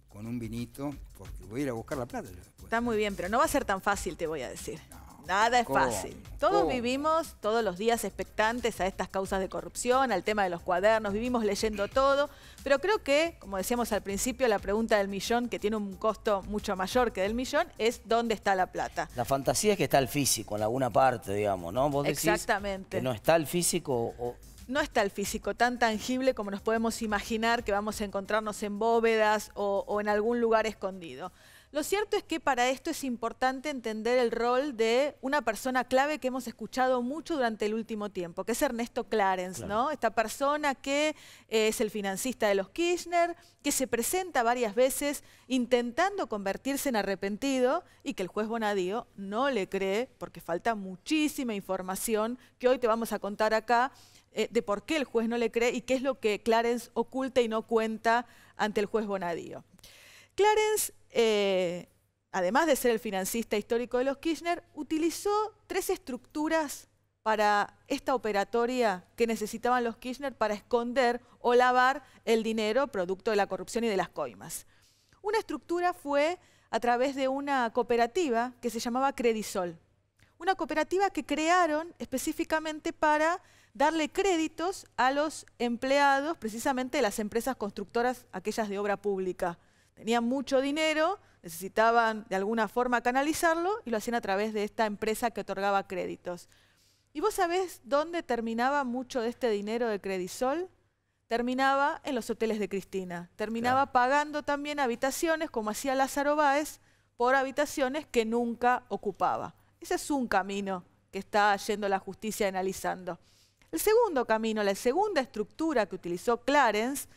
con un vinito, porque voy a ir a buscar la plata. Está ¿eh? muy bien, pero no va a ser tan fácil, te voy a decir. Nada es fácil. Todos vivimos todos los días expectantes a estas causas de corrupción, al tema de los cuadernos, vivimos leyendo todo, pero creo que, como decíamos al principio, la pregunta del millón, que tiene un costo mucho mayor que del millón, es ¿dónde está la plata? La fantasía es que está el físico en alguna parte, digamos, ¿no? Exactamente. Que no está el físico o no está el físico tan tangible como nos podemos imaginar que vamos a encontrarnos en bóvedas o en algún lugar escondido. Lo cierto es que para esto es importante entender el rol de una persona clave que hemos escuchado mucho durante el último tiempo, que es Ernesto Clarence, ¿no? Esta persona que eh, es el financista de los Kirchner, que se presenta varias veces intentando convertirse en arrepentido y que el juez Bonadío no le cree porque falta muchísima información que hoy te vamos a contar acá eh, de por qué el juez no le cree y qué es lo que Clarence oculta y no cuenta ante el juez Bonadío. Clarence, eh, además de ser el financista histórico de los Kirchner, utilizó tres estructuras para esta operatoria que necesitaban los Kirchner para esconder o lavar el dinero producto de la corrupción y de las coimas. Una estructura fue a través de una cooperativa que se llamaba Credisol. Una cooperativa que crearon específicamente para darle créditos a los empleados precisamente de las empresas constructoras, aquellas de obra pública tenían mucho dinero, necesitaban de alguna forma canalizarlo y lo hacían a través de esta empresa que otorgaba créditos. ¿Y vos sabés dónde terminaba mucho de este dinero de Credisol? Terminaba en los hoteles de Cristina. Terminaba pagando también habitaciones, como hacía Lázaro Báez, por habitaciones que nunca ocupaba. Ese es un camino que está yendo la justicia analizando. El segundo camino, la segunda estructura que utilizó Clarence,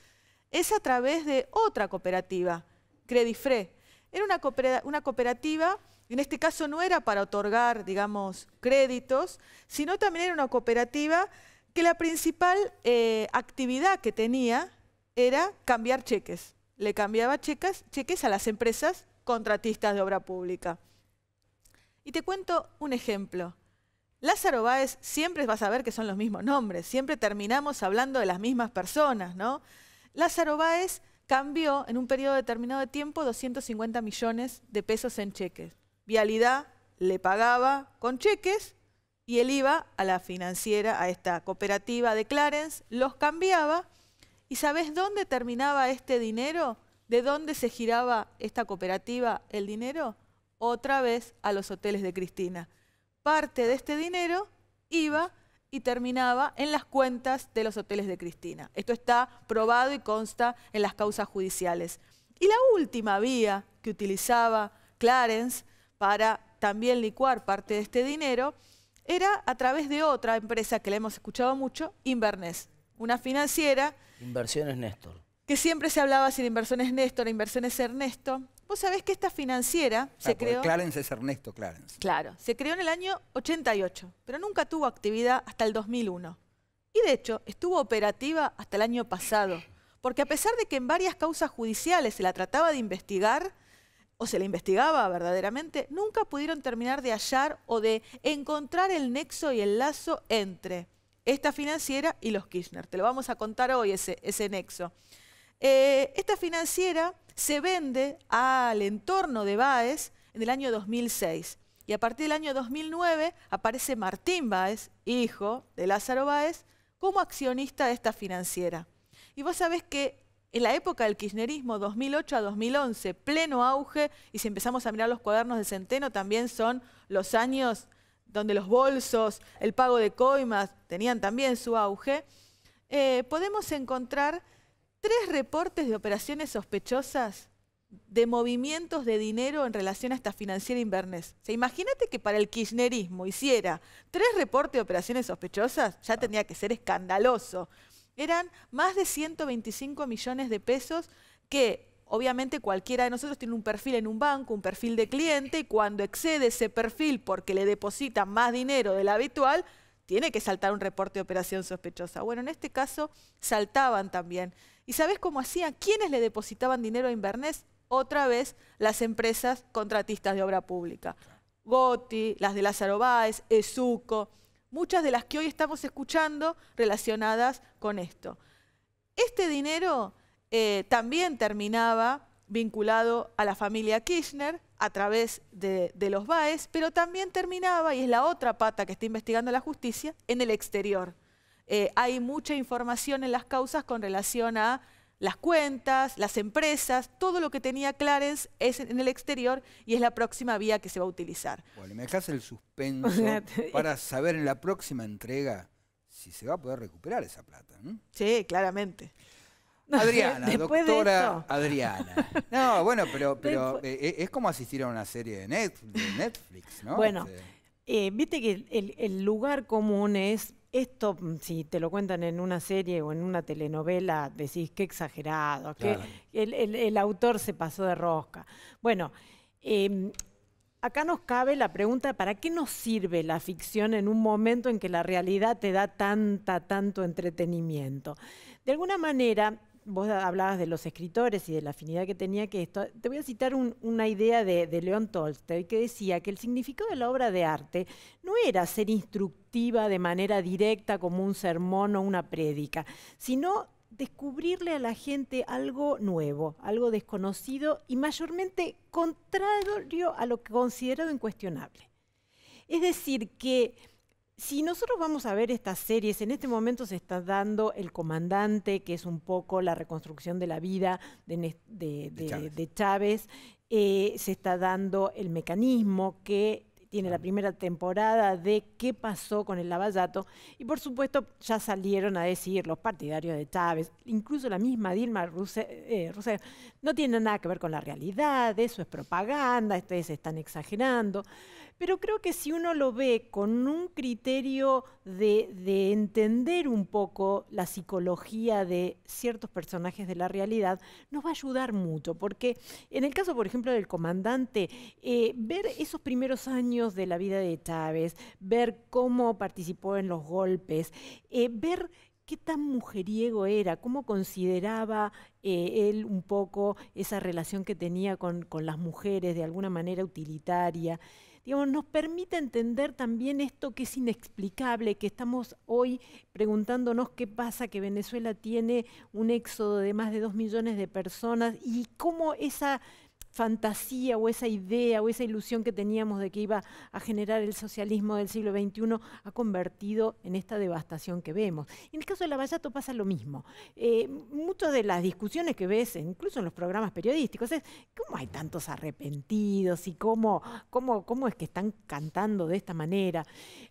es a través de otra cooperativa, Credifre. Era una, una cooperativa, en este caso no era para otorgar, digamos, créditos, sino también era una cooperativa que la principal eh, actividad que tenía era cambiar cheques. Le cambiaba cheques, cheques a las empresas contratistas de obra pública. Y te cuento un ejemplo. Lázaro Báez siempre vas a ver que son los mismos nombres, siempre terminamos hablando de las mismas personas, ¿no? Lázaro Báez cambió en un periodo determinado de tiempo 250 millones de pesos en cheques. Vialidad le pagaba con cheques y él iba a la financiera, a esta cooperativa de Clarence, los cambiaba. ¿Y sabes dónde terminaba este dinero? ¿De dónde se giraba esta cooperativa el dinero? Otra vez a los hoteles de Cristina. Parte de este dinero iba y terminaba en las cuentas de los hoteles de Cristina. Esto está probado y consta en las causas judiciales. Y la última vía que utilizaba Clarence para también licuar parte de este dinero era a través de otra empresa que la hemos escuchado mucho, Inverness, una financiera. Inversiones Néstor. Que siempre se hablaba sin Inversiones Néstor, Inversiones Ernesto, Vos sabés que esta financiera ah, se creó... Clarence es Ernesto Clarence. Claro, se creó en el año 88, pero nunca tuvo actividad hasta el 2001. Y de hecho, estuvo operativa hasta el año pasado, porque a pesar de que en varias causas judiciales se la trataba de investigar, o se la investigaba verdaderamente, nunca pudieron terminar de hallar o de encontrar el nexo y el lazo entre esta financiera y los Kirchner. Te lo vamos a contar hoy ese, ese nexo. Eh, esta financiera se vende al entorno de Baez en el año 2006. Y a partir del año 2009 aparece Martín Baez, hijo de Lázaro Baez, como accionista de esta financiera. Y vos sabés que en la época del kirchnerismo, 2008 a 2011, pleno auge, y si empezamos a mirar los cuadernos de Centeno, también son los años donde los bolsos, el pago de coimas, tenían también su auge, eh, podemos encontrar tres reportes de operaciones sospechosas de movimientos de dinero en relación a esta financiera invernés. Se imagínate que para el kirchnerismo hiciera tres reportes de operaciones sospechosas, ya tenía que ser escandaloso. Eran más de 125 millones de pesos que obviamente cualquiera de nosotros tiene un perfil en un banco, un perfil de cliente, y cuando excede ese perfil porque le depositan más dinero de del habitual, tiene que saltar un reporte de operación sospechosa. Bueno, en este caso saltaban también ¿Y sabes cómo hacían? ¿Quiénes le depositaban dinero a Inverness? Otra vez las empresas contratistas de obra pública. Goti, las de Lázaro Báez, Esuco, muchas de las que hoy estamos escuchando relacionadas con esto. Este dinero eh, también terminaba vinculado a la familia Kirchner a través de, de los BAES, pero también terminaba, y es la otra pata que está investigando la justicia, en el exterior. Eh, hay mucha información en las causas con relación a las cuentas, las empresas, todo lo que tenía Clarence es en el exterior y es la próxima vía que se va a utilizar. Bueno, me dejas el suspenso para saber en la próxima entrega si se va a poder recuperar esa plata. Sí, claramente. Adriana, doctora Adriana. No, bueno, pero, eh, eh, es como asistir a una serie de Netflix, ¿no? Bueno, este. viste que el lugar común es esto, mm, si te lo cuentan en una serie o en una telenovela, decís qué exagerado, que el, autor se pasó de rosca. Bueno, em, acá nos cabe la pregunta, ¿para qué nos sirve la ficción en un momento en que la realidad te da tanta, tanto entretenimiento? De alguna manera, vos hablabas de los escritores y de la afinidad que tenía que esto. Te voy a citar una idea de, León Tolstoy que decía que el significado de la obra de arte no era ser instructiva de manera directa como un sermón o una prédica, sino descubrirle a la gente algo nuevo, algo desconocido y mayormente contrario a lo considerado incuestionable. Es decir, que si nosotros vamos a ver estas series, en este momento se está dando El Comandante, que es un poco la reconstrucción de la vida de, Chávez, eh, se está dando El Mecanismo, que tiene la primera temporada de qué pasó con el lavallato y por supuesto ya salieron a decir los partidarios de Chávez, incluso la misma Dilma Rousseff, eh, Rousseff no tiene nada que ver con la realidad, eso es propaganda, ustedes están exagerando pero creo que si uno lo ve con un criterio de, entender un poco la psicología de ciertos personajes de la realidad, nos va a ayudar mucho, porque en el caso, por ejemplo, del comandante, eh, ver esos primeros años de la vida de Chávez, ver cómo participó en los golpes, eh, ver qué tan mujeriego era, cómo consideraba eh, él un poco esa relación que tenía con las mujeres de alguna manera utilitaria digamos, nos permite entender también esto que es inexplicable, que estamos hoy preguntándonos qué pasa que Venezuela tiene un éxodo de más de dos millones de personas y cómo esa fantasía o esa idea o esa ilusión que teníamos de que iba a generar el socialismo del siglo XXI ha convertido en esta devastación que vemos. En el caso de la Lavallato pasa lo mismo. Eh, muchas de las discusiones que ves, incluso en los programas periodísticos, es cómo hay tantos arrepentidos y cómo, cómo, cómo es que están cantando de esta manera.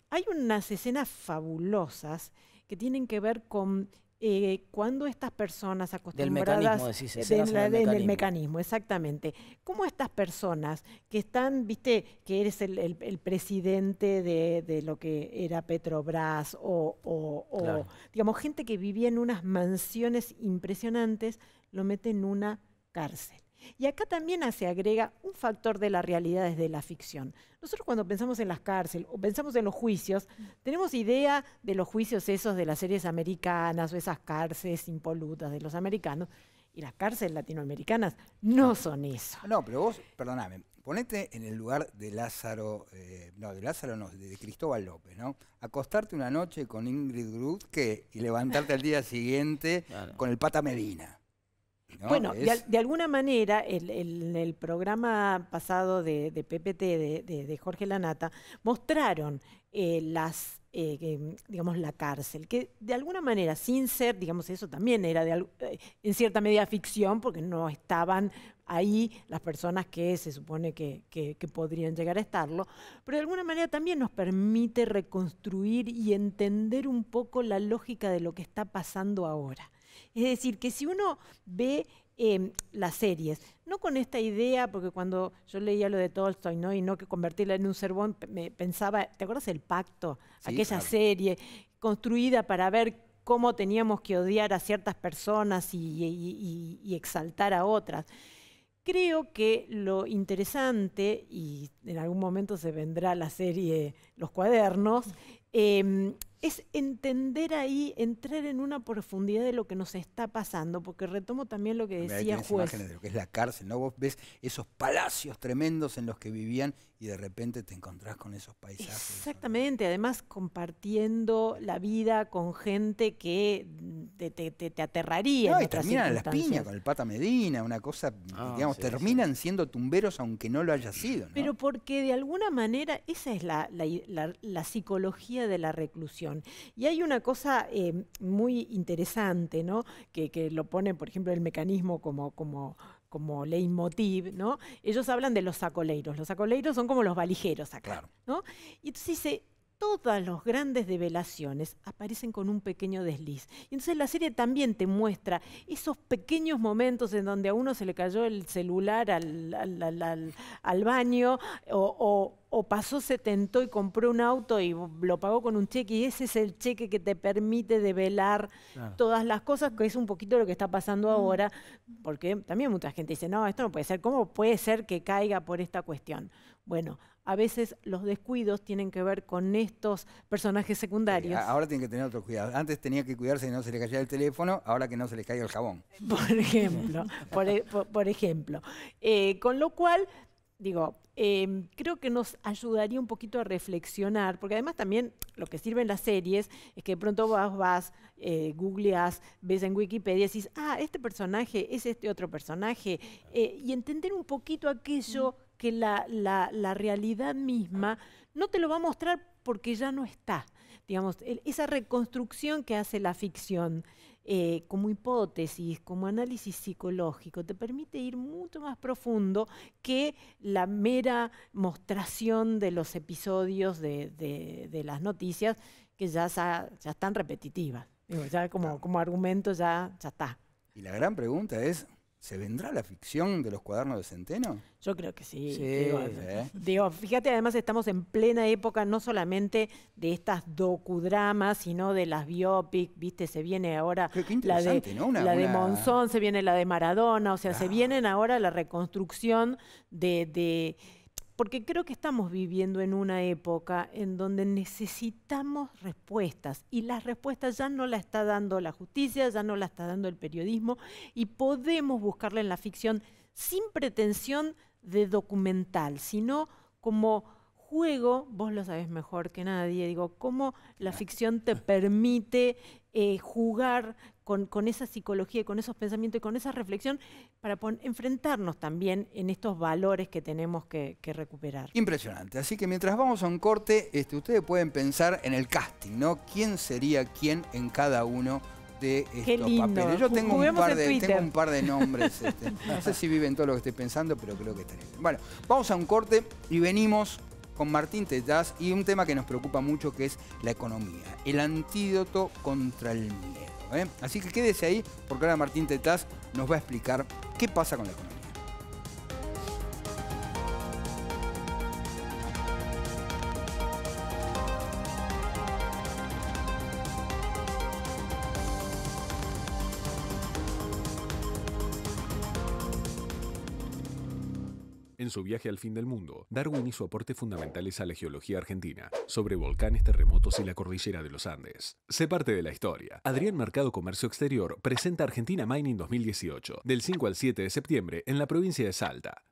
Hay unas escenas fabulosas que tienen que ver con eh, cuando estas personas acostumbradas del mecanismo, eh, Del mecanismo, exactamente. ¿Cómo estas personas que están, viste, que eres el, presidente de, lo que era Petrobras o, digamos, gente que vivía en unas mansiones impresionantes, lo meten en una cárcel? Y acá también se agrega un factor de la realidad desde la ficción. Nosotros cuando pensamos en las cárceles o pensamos en los juicios, tenemos idea de los juicios esos de las series americanas o esas cárceles impolutas de los americanos. Y las cárceles latinoamericanas no son eso. No, pero vos, perdóname, ponete en el lugar de Lázaro, eh, no, de Lázaro no, de Cristóbal López, ¿no? Acostarte una noche con Ingrid que y levantarte al día siguiente con el pata Medina bueno, de, alguna manera, el, el, programa pasado de, PPT de, Jorge Lanata mostraron eh, las, eh, digamos, la cárcel, que de alguna manera, sin ser, digamos, eso también era de, eh, en cierta medida ficción, porque no estaban ahí las personas que se supone que podrían llegar a estarlo, pero de alguna manera también nos permite reconstruir y entender un poco la lógica de lo que está pasando ahora. Es decir, que si uno ve em, las series, no con esta idea, porque cuando yo leía lo de Tolstoy, ¿no? Y no que convertirla en un serbón, me pensaba, ¿te acuerdas el pacto? Aquella serie construida para ver cómo teníamos que odiar a ciertas personas y, exaltar a otras. Creo que lo interesante, y en algún momento se vendrá la serie Los Cuadernos, em, es entender ahí, entrar en una profundidad de lo que nos está pasando, porque retomo también lo que decía juez. Imágenes de lo que es la cárcel, ¿no? Vos ves esos palacios tremendos en los que vivían y de repente te encontrás con esos paisajes. Exactamente, además compartiendo la vida con gente que te, aterraría. No, y terminan las piñas con el Pata Medina, una cosa, ah, digamos, terminan siendo tumberos aunque no lo haya sido. Pero porque de alguna manera esa es la psicología de la reclusión y hay una cosa eh, muy interesante, ¿no? Que, lo pone, por ejemplo, el mecanismo como, como como leitmotiv, ¿no? Ellos hablan de los sacoleiros. Los sacoleiros son como los valijeros acá, claro. ¿no? Y entonces dice, todas las grandes develaciones aparecen con un pequeño desliz. Y entonces la serie también te muestra esos pequeños momentos en donde a uno se le cayó el celular al, baño o, pasó, se tentó y compró un auto y lo pagó con un cheque y ese es el cheque que te permite develar todas las cosas, que es un poquito lo que está pasando ahora, porque también mucha gente dice, no, esto no puede ser, ¿cómo puede ser que caiga por esta cuestión? Bueno, a veces los descuidos tienen que ver con estos personajes secundarios. ahora tienen que tener otro cuidado. Antes tenía que cuidarse y no se le caía el teléfono, ahora que no se le caiga el jabón. Por ejemplo, por, e-, ejemplo. Eh, con lo cual, digo, em, creo que nos ayudaría un poquito a reflexionar, porque además también lo que sirve en las series es que de pronto vas, vas, eh, googleas, ves en Wikipedia y decís, ah, este personaje es este otro personaje, eh, y entender un poquito aquello mm que la, realidad misma no te lo va a mostrar porque ya no está. Digamos, esa reconstrucción que hace la ficción eh, como hipótesis, como análisis psicológico, te permite ir mucho más profundo que la mera mostración de los episodios de, las noticias que ya, ya están repetitivas. ya como, como argumento ya, ya está. Y la gran pregunta es, ¿Se vendrá la ficción de los cuadernos de Centeno? Yo creo que sí. sí ¿eh? fíjate, además estamos en plena época no solamente de estas docudramas, sino de las biopic, viste, se viene ahora la de, Monzón, se viene la de Maradona, o sea, se ah. vienen ahora la reconstrucción de porque creo que estamos viviendo en una época en donde necesitamos respuestas y las respuestas ya no la está dando la justicia, ya no la está dando el periodismo y podemos buscarla en la ficción sin pretensión de documental, sino como juego, vos lo sabes mejor que nadie, digo, cómo la ficción te permite eh, jugar con, esa psicología y con esos pensamientos y con esa reflexión para enfrentarnos también en estos valores que tenemos que, recuperar. Impresionante. Así que mientras vamos a un corte, este, ustedes pueden pensar en el casting, ¿no? ¿Quién sería quién en cada uno? de estos papeles. Yo tengo un, par de, nombres. Este, no sé si viven todo lo que estoy pensando, pero creo que están. Bueno, vamos a un corte y venimos con Martín Tetaz y un tema que nos preocupa mucho que es la economía. El antídoto contra el miedo. ¿eh? Así que quédese ahí porque ahora Martín Tetaz nos va a explicar qué pasa con la economía. su viaje al fin del mundo, Darwin su aporte fundamentales a la geología argentina, sobre volcanes, terremotos y la cordillera de los Andes. Sé parte de la historia. Adrián Mercado Comercio Exterior presenta Argentina Mining 2018, del 5 al 7 de septiembre en la provincia de Salta.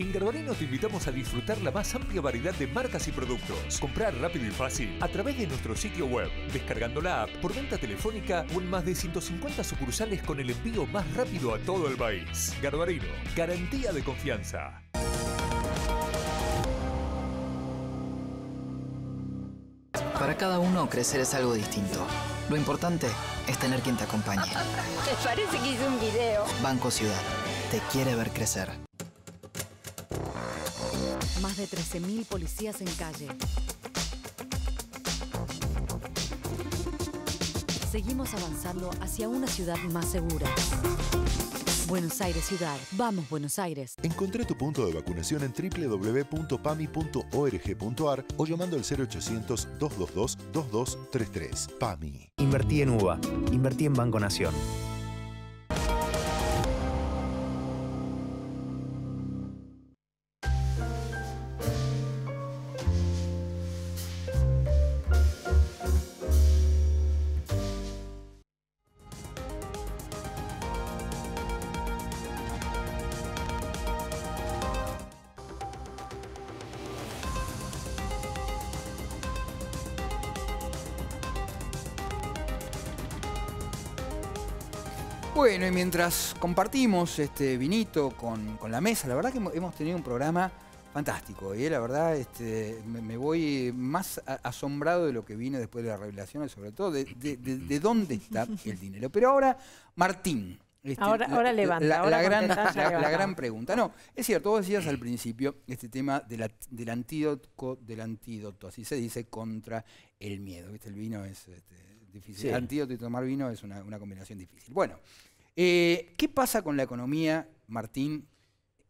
En Garbarino te invitamos a disfrutar la más amplia variedad de marcas y productos. Comprar rápido y fácil a través de nuestro sitio web, descargando la app por venta telefónica o en más de 150 sucursales con el envío más rápido a todo el país. Garbarino, garantía de confianza. Para cada uno crecer es algo distinto. Lo importante es tener quien te acompañe. Me parece que hice un video. Banco Ciudad. Te quiere ver crecer de 13.000 policías en calle. Seguimos avanzando hacia una ciudad más segura. Buenos Aires Ciudad. Vamos Buenos Aires. Encontré tu punto de vacunación en www.pami.org.ar o llamando al 0800 222 2233. PAMI. Invertí en UBA. Invertí en Banco Nación. compartimos este vinito con, la mesa, la verdad que hemos tenido un programa fantástico. Y ¿eh? la verdad este, me, voy más asombrado de lo que vine después de las revelaciones, sobre todo de, dónde está el dinero. Pero ahora, Martín, este, ahora, levanta. La, gran, pregunta. No, es cierto, vos decías al principio este tema del, antídoto, del antídoto, así se dice, contra el miedo. El vino es este, difícil. El antídoto y tomar vino es una combinación difícil. Bueno, eh, ¿Qué pasa con la economía, Martín?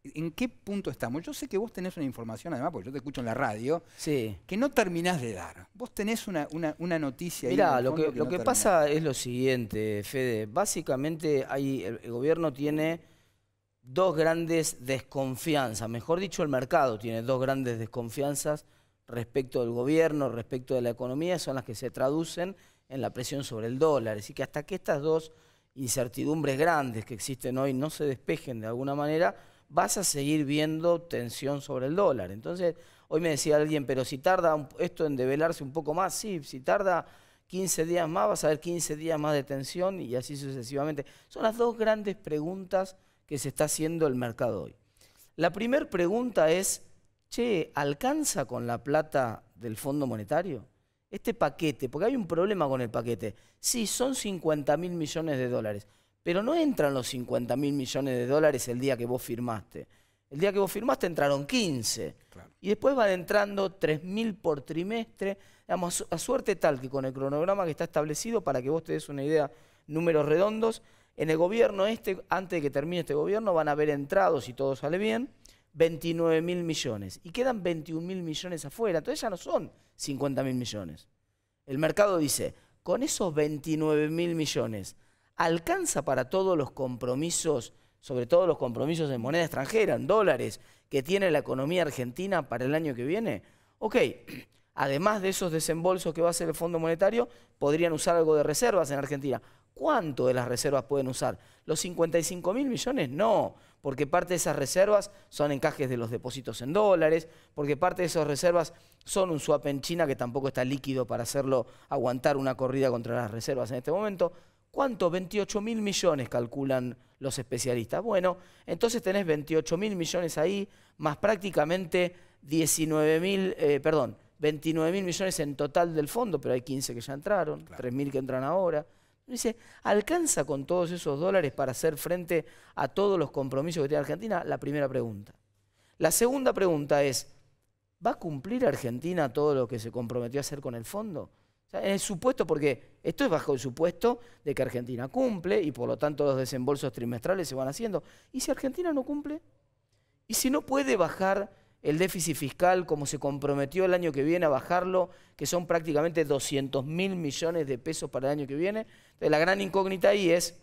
¿En qué punto estamos? Yo sé que vos tenés una información, además, porque yo te escucho en la radio, que no terminás de dar. Vos tenés una, noticia. Mirá, lo que, lo que pasa es lo siguiente, Fede. Básicamente hay, el gobierno tiene dos grandes desconfianzas. Mejor dicho, el mercado tiene dos grandes desconfianzas respecto del gobierno, respecto de la economía, son las que se traducen en la presión sobre el dólar. Así que hasta que estas dos incertidumbres grandes que existen hoy no se despejen de alguna manera, vas a seguir viendo tensión sobre el dólar. Entonces, hoy me decía alguien, pero si tarda esto en develarse un poco más, sí, si tarda 15 días más, vas a ver 15 días más de tensión y así sucesivamente. Son las dos grandes preguntas que se está haciendo el mercado hoy. La primera pregunta es, che, ¿alcanza con la plata del Fondo Monetario? este paquete, porque hay un problema con el paquete. Sí, son 50 mil millones de dólares, pero no entran los 50 mil millones de dólares el día que vos firmaste. El día que vos firmaste entraron 15. Y después van entrando 3 mil por trimestre, digamos, a suerte tal que con el cronograma que está establecido, para que vos te des una idea, números redondos, en el gobierno este, antes de que termine este gobierno, van a haber entrados, si todo sale bien, 29 mil millones y quedan 21 mil millones afuera. Entonces ya no son 50 mil millones. El mercado dice, con esos 29 mil millones, ¿alcanza para todos los compromisos, sobre todo los compromisos en moneda extranjera, en dólares, que tiene la economía argentina para el año que viene? Ok, además de esos desembolsos que va a hacer el Fondo Monetario, podrían usar algo de reservas en Argentina. ¿Cuánto de las reservas pueden usar? ¿Los 55 mil millones? No, porque parte de esas reservas son encajes de los depósitos en dólares, porque parte de esas reservas son un swap en China que tampoco está líquido para hacerlo aguantar una corrida contra las reservas en este momento. ¿Cuánto? 28 mil millones calculan los especialistas. Bueno, entonces tenés 28 mil millones ahí, más prácticamente 19 mil, eh, perdón, 29 mil millones en total del fondo, pero hay 15 que ya entraron, tres 3 mil que entran ahora. Dice, ¿alcanza con todos esos dólares para hacer frente a todos los compromisos que tiene Argentina? La primera pregunta. La segunda pregunta es, ¿va a cumplir Argentina todo lo que se comprometió a hacer con el fondo? es el supuesto, porque esto es bajo el supuesto de que Argentina cumple y por lo tanto los desembolsos trimestrales se van haciendo. ¿Y si Argentina no cumple? ¿Y si no puede bajar el déficit fiscal, como se comprometió el año que viene a bajarlo, que son prácticamente 200 mil millones de pesos para el año que viene. Entonces, la gran incógnita ahí es,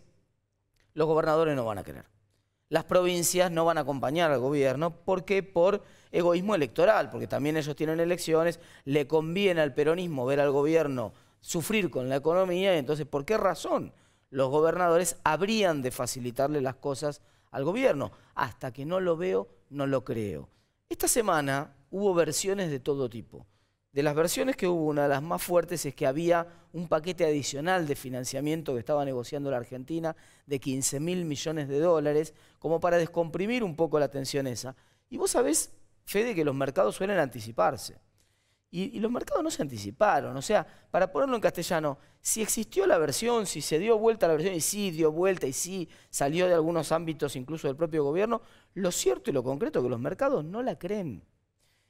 los gobernadores no van a querer. Las provincias no van a acompañar al gobierno porque por egoísmo electoral, porque también ellos tienen elecciones, le conviene al peronismo ver al gobierno sufrir con la economía, y entonces, ¿por qué razón los gobernadores habrían de facilitarle las cosas al gobierno? Hasta que no lo veo, no lo creo. Esta semana hubo versiones de todo tipo. De las versiones que hubo, una de las más fuertes es que había un paquete adicional de financiamiento que estaba negociando la Argentina de 15 mil millones de dólares, como para descomprimir un poco la tensión esa. Y vos sabés, Fede, que los mercados suelen anticiparse. Y, los mercados no se anticiparon. O sea, para ponerlo en castellano, si existió la versión, si se dio vuelta la versión, y sí dio vuelta, y sí salió de algunos ámbitos incluso del propio gobierno, lo cierto y lo concreto es que los mercados no la creen.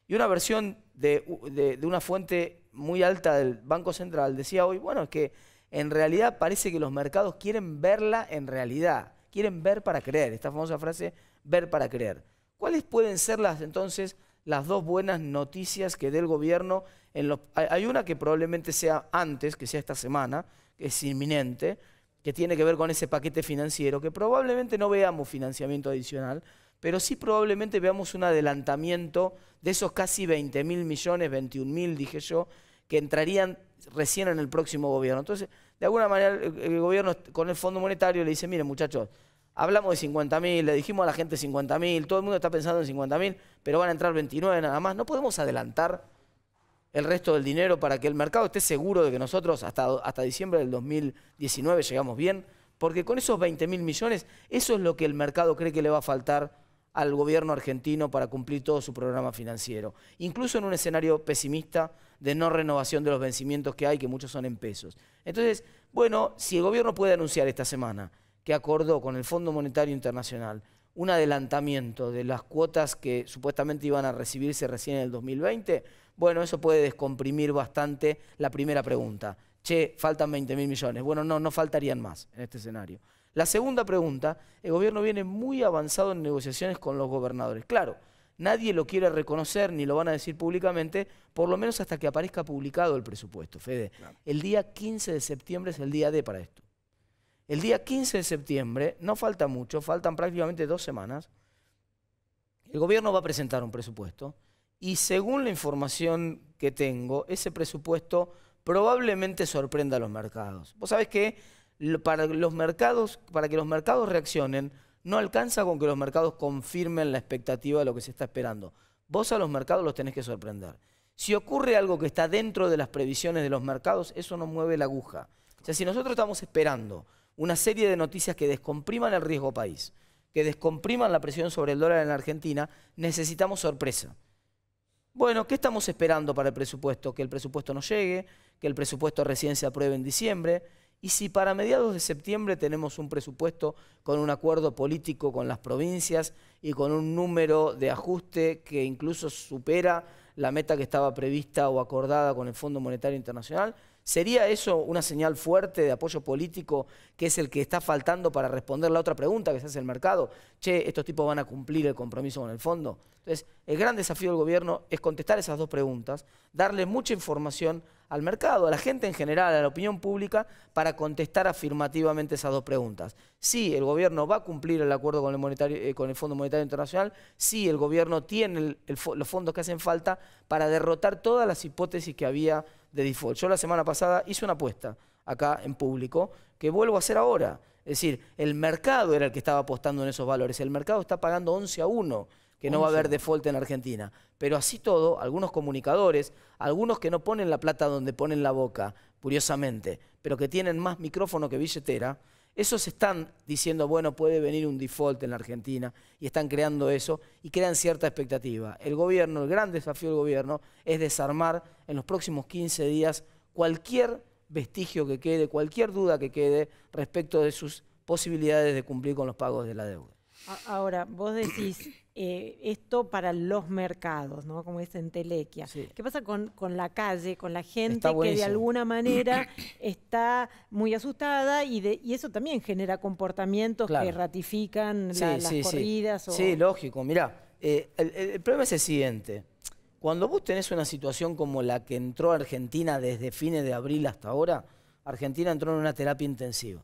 Y una versión de, de una fuente muy alta del Banco Central decía hoy, bueno, es que en realidad parece que los mercados quieren verla en realidad, quieren ver para creer, esta famosa frase, ver para creer. ¿Cuáles pueden ser las entonces las dos buenas noticias que dé el gobierno. En hay una que probablemente sea antes, que sea esta semana, que es inminente, que tiene que ver con ese paquete financiero, que probablemente no veamos financiamiento adicional, pero sí probablemente veamos un adelantamiento de esos casi 20 mil millones, 21 mil, dije yo, que entrarían recién en el próximo gobierno. Entonces, de alguna manera, el, gobierno con el Fondo Monetario le dice, mire muchachos, Hablamos de 50.000, le dijimos a la gente 50.000, todo el mundo está pensando en 50.000, pero van a entrar 29 nada más. No podemos adelantar el resto del dinero para que el mercado esté seguro de que nosotros hasta, hasta diciembre del 2019 llegamos bien, porque con esos mil millones, eso es lo que el mercado cree que le va a faltar al gobierno argentino para cumplir todo su programa financiero. Incluso en un escenario pesimista de no renovación de los vencimientos que hay, que muchos son en pesos. Entonces, bueno, si el gobierno puede anunciar esta semana que acordó con el Fondo Monetario Internacional un adelantamiento de las cuotas que supuestamente iban a recibirse recién en el 2020, bueno, eso puede descomprimir bastante la primera pregunta. Che, faltan 20 mil millones. Bueno, no, no faltarían más en este escenario. La segunda pregunta, el gobierno viene muy avanzado en negociaciones con los gobernadores. Claro, nadie lo quiere reconocer ni lo van a decir públicamente, por lo menos hasta que aparezca publicado el presupuesto, Fede. El día 15 de septiembre es el día D para esto. El día 15 de septiembre, no falta mucho, faltan prácticamente dos semanas, el gobierno va a presentar un presupuesto y según la información que tengo, ese presupuesto probablemente sorprenda a los mercados. Vos sabés que para, los mercados, para que los mercados reaccionen, no alcanza con que los mercados confirmen la expectativa de lo que se está esperando. Vos a los mercados los tenés que sorprender. Si ocurre algo que está dentro de las previsiones de los mercados, eso no mueve la aguja. O sea, si nosotros estamos esperando una serie de noticias que descompriman el riesgo país, que descompriman la presión sobre el dólar en la Argentina, necesitamos sorpresa. Bueno, ¿qué estamos esperando para el presupuesto? Que el presupuesto no llegue, que el presupuesto recién se apruebe en diciembre. Y si para mediados de septiembre tenemos un presupuesto con un acuerdo político con las provincias y con un número de ajuste que incluso supera la meta que estaba prevista o acordada con el Fondo Monetario Internacional, ¿Sería eso una señal fuerte de apoyo político que es el que está faltando para responder la otra pregunta que se hace el mercado? Che, estos tipos van a cumplir el compromiso con el fondo. Entonces, el gran desafío del gobierno es contestar esas dos preguntas, darle mucha información al mercado, a la gente en general, a la opinión pública, para contestar afirmativamente esas dos preguntas. Sí, el gobierno va a cumplir el acuerdo con el, monetario, eh, el Fondo Monetario Internacional, sí, el gobierno tiene los fondos que hacen falta para derrotar todas las hipótesis que había de default. Yo la semana pasada hice una apuesta acá en público que vuelvo a hacer ahora. Es decir, el mercado era el que estaba apostando en esos valores. El mercado está pagando 11 a 1 que no va a haber default en Argentina. Pero así todo, algunos comunicadores, algunos que no ponen la plata donde ponen la boca, curiosamente, pero que tienen más micrófono que billetera, esos están diciendo, bueno, puede venir un default en la Argentina y están creando eso y crean cierta expectativa. El gobierno, el gran desafío del gobierno es desarmar en los próximos 15 días cualquier vestigio que quede, cualquier duda que quede respecto de sus posibilidades de cumplir con los pagos de la deuda. Ahora, vos decís, eh, esto para los mercados, ¿no? Como es en Telequia. ¿Qué pasa con, la calle, con la gente que de alguna manera está muy asustada y, de, y eso también genera comportamientos que ratifican las corridas? O... Sí, lógico. Mirá, eh, el, el, problema es el siguiente. Cuando vos tenés una situación como la que entró Argentina desde fines de abril hasta ahora, Argentina entró en una terapia intensiva.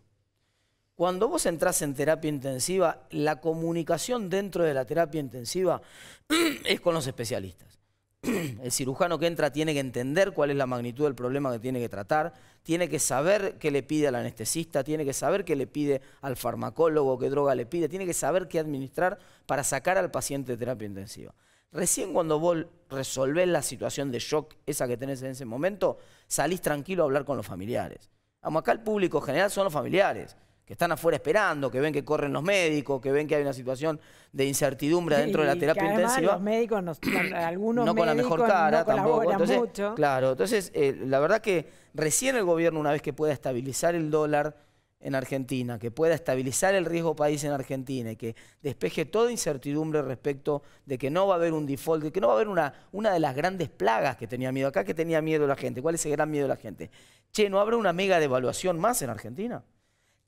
Cuando vos entrás en terapia intensiva, la comunicación dentro de la terapia intensiva es con los especialistas. El cirujano que entra tiene que entender cuál es la magnitud del problema que tiene que tratar, tiene que saber qué le pide al anestesista, tiene que saber qué le pide al farmacólogo, qué droga le pide, tiene que saber qué administrar para sacar al paciente de terapia intensiva. Recién cuando vos resolvés la situación de shock, esa que tenés en ese momento, salís tranquilo a hablar con los familiares. Acá el público general son los familiares que están afuera esperando, que ven que corren los médicos, que ven que hay una situación de incertidumbre dentro de la terapia que intensiva. Los médicos, nos, algunos no con la mejor cara tampoco. Claro, entonces eh, la verdad que recién el gobierno, una vez que pueda estabilizar el dólar en Argentina, que pueda estabilizar el riesgo país en Argentina y que despeje toda incertidumbre respecto de que no va a haber un default, de que no va a haber una, una de las grandes plagas que tenía miedo acá, que tenía miedo la gente. ¿Cuál es el gran miedo de la gente? Che, ¿no habrá una mega devaluación más en Argentina?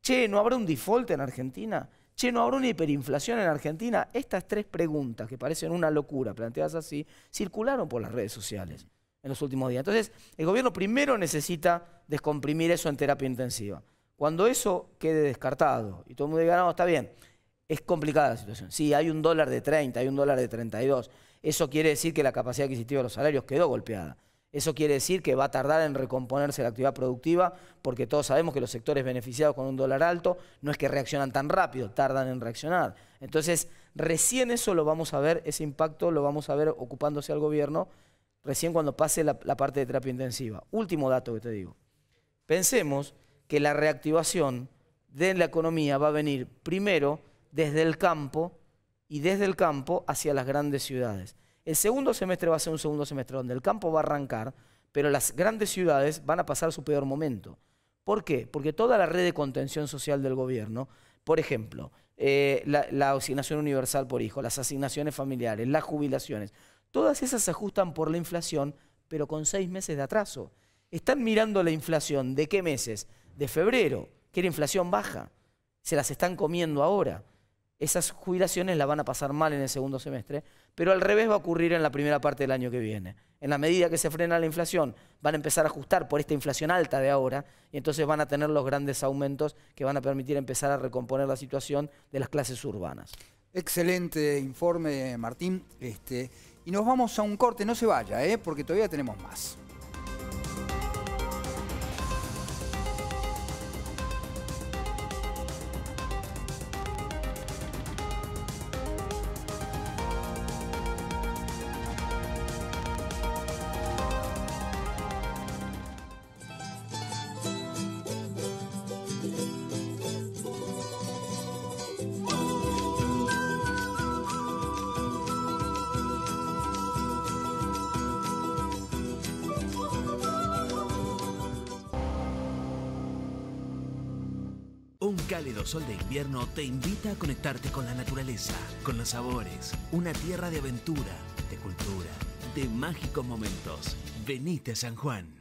Che, ¿no habrá un default en Argentina? Che, ¿no habrá una hiperinflación en Argentina? Estas tres preguntas, que parecen una locura planteadas así, circularon por las redes sociales en los últimos días. Entonces, el gobierno primero necesita descomprimir eso en terapia intensiva. Cuando eso quede descartado y todo el mundo diga, no, está bien, es complicada la situación. Sí, hay un dólar de 30, hay un dólar de 32. Eso quiere decir que la capacidad adquisitiva de los salarios quedó golpeada. Eso quiere decir que va a tardar en recomponerse la actividad productiva, porque todos sabemos que los sectores beneficiados con un dólar alto no es que reaccionan tan rápido, tardan en reaccionar. Entonces, recién eso lo vamos a ver, ese impacto lo vamos a ver ocupándose al gobierno, recién cuando pase la, la parte de terapia intensiva. Último dato que te digo. Pensemos que la reactivación de la economía va a venir primero desde el campo y desde el campo hacia las grandes ciudades. El segundo semestre va a ser un segundo semestre donde el campo va a arrancar, pero las grandes ciudades van a pasar su peor momento. ¿Por qué? Porque toda la red de contención social del gobierno, por ejemplo, eh, la, asignación universal por hijo, las asignaciones familiares, las jubilaciones, todas esas se ajustan por la inflación, pero con seis meses de atraso. Están mirando la inflación de qué meses? De febrero, que era inflación baja. Se las están comiendo ahora esas jubilaciones la van a pasar mal en el segundo semestre, pero al revés va a ocurrir en la primera parte del año que viene. En la medida que se frena la inflación, van a empezar a ajustar por esta inflación alta de ahora y entonces van a tener los grandes aumentos que van a permitir empezar a recomponer la situación de las clases urbanas. Excelente informe, Martín. Este, y nos vamos a un corte, no se vaya, ¿eh? porque todavía tenemos más. te invita a conectarte con la naturaleza, con los sabores, una tierra de aventura, de cultura, de mágicos momentos. Venite a San Juan.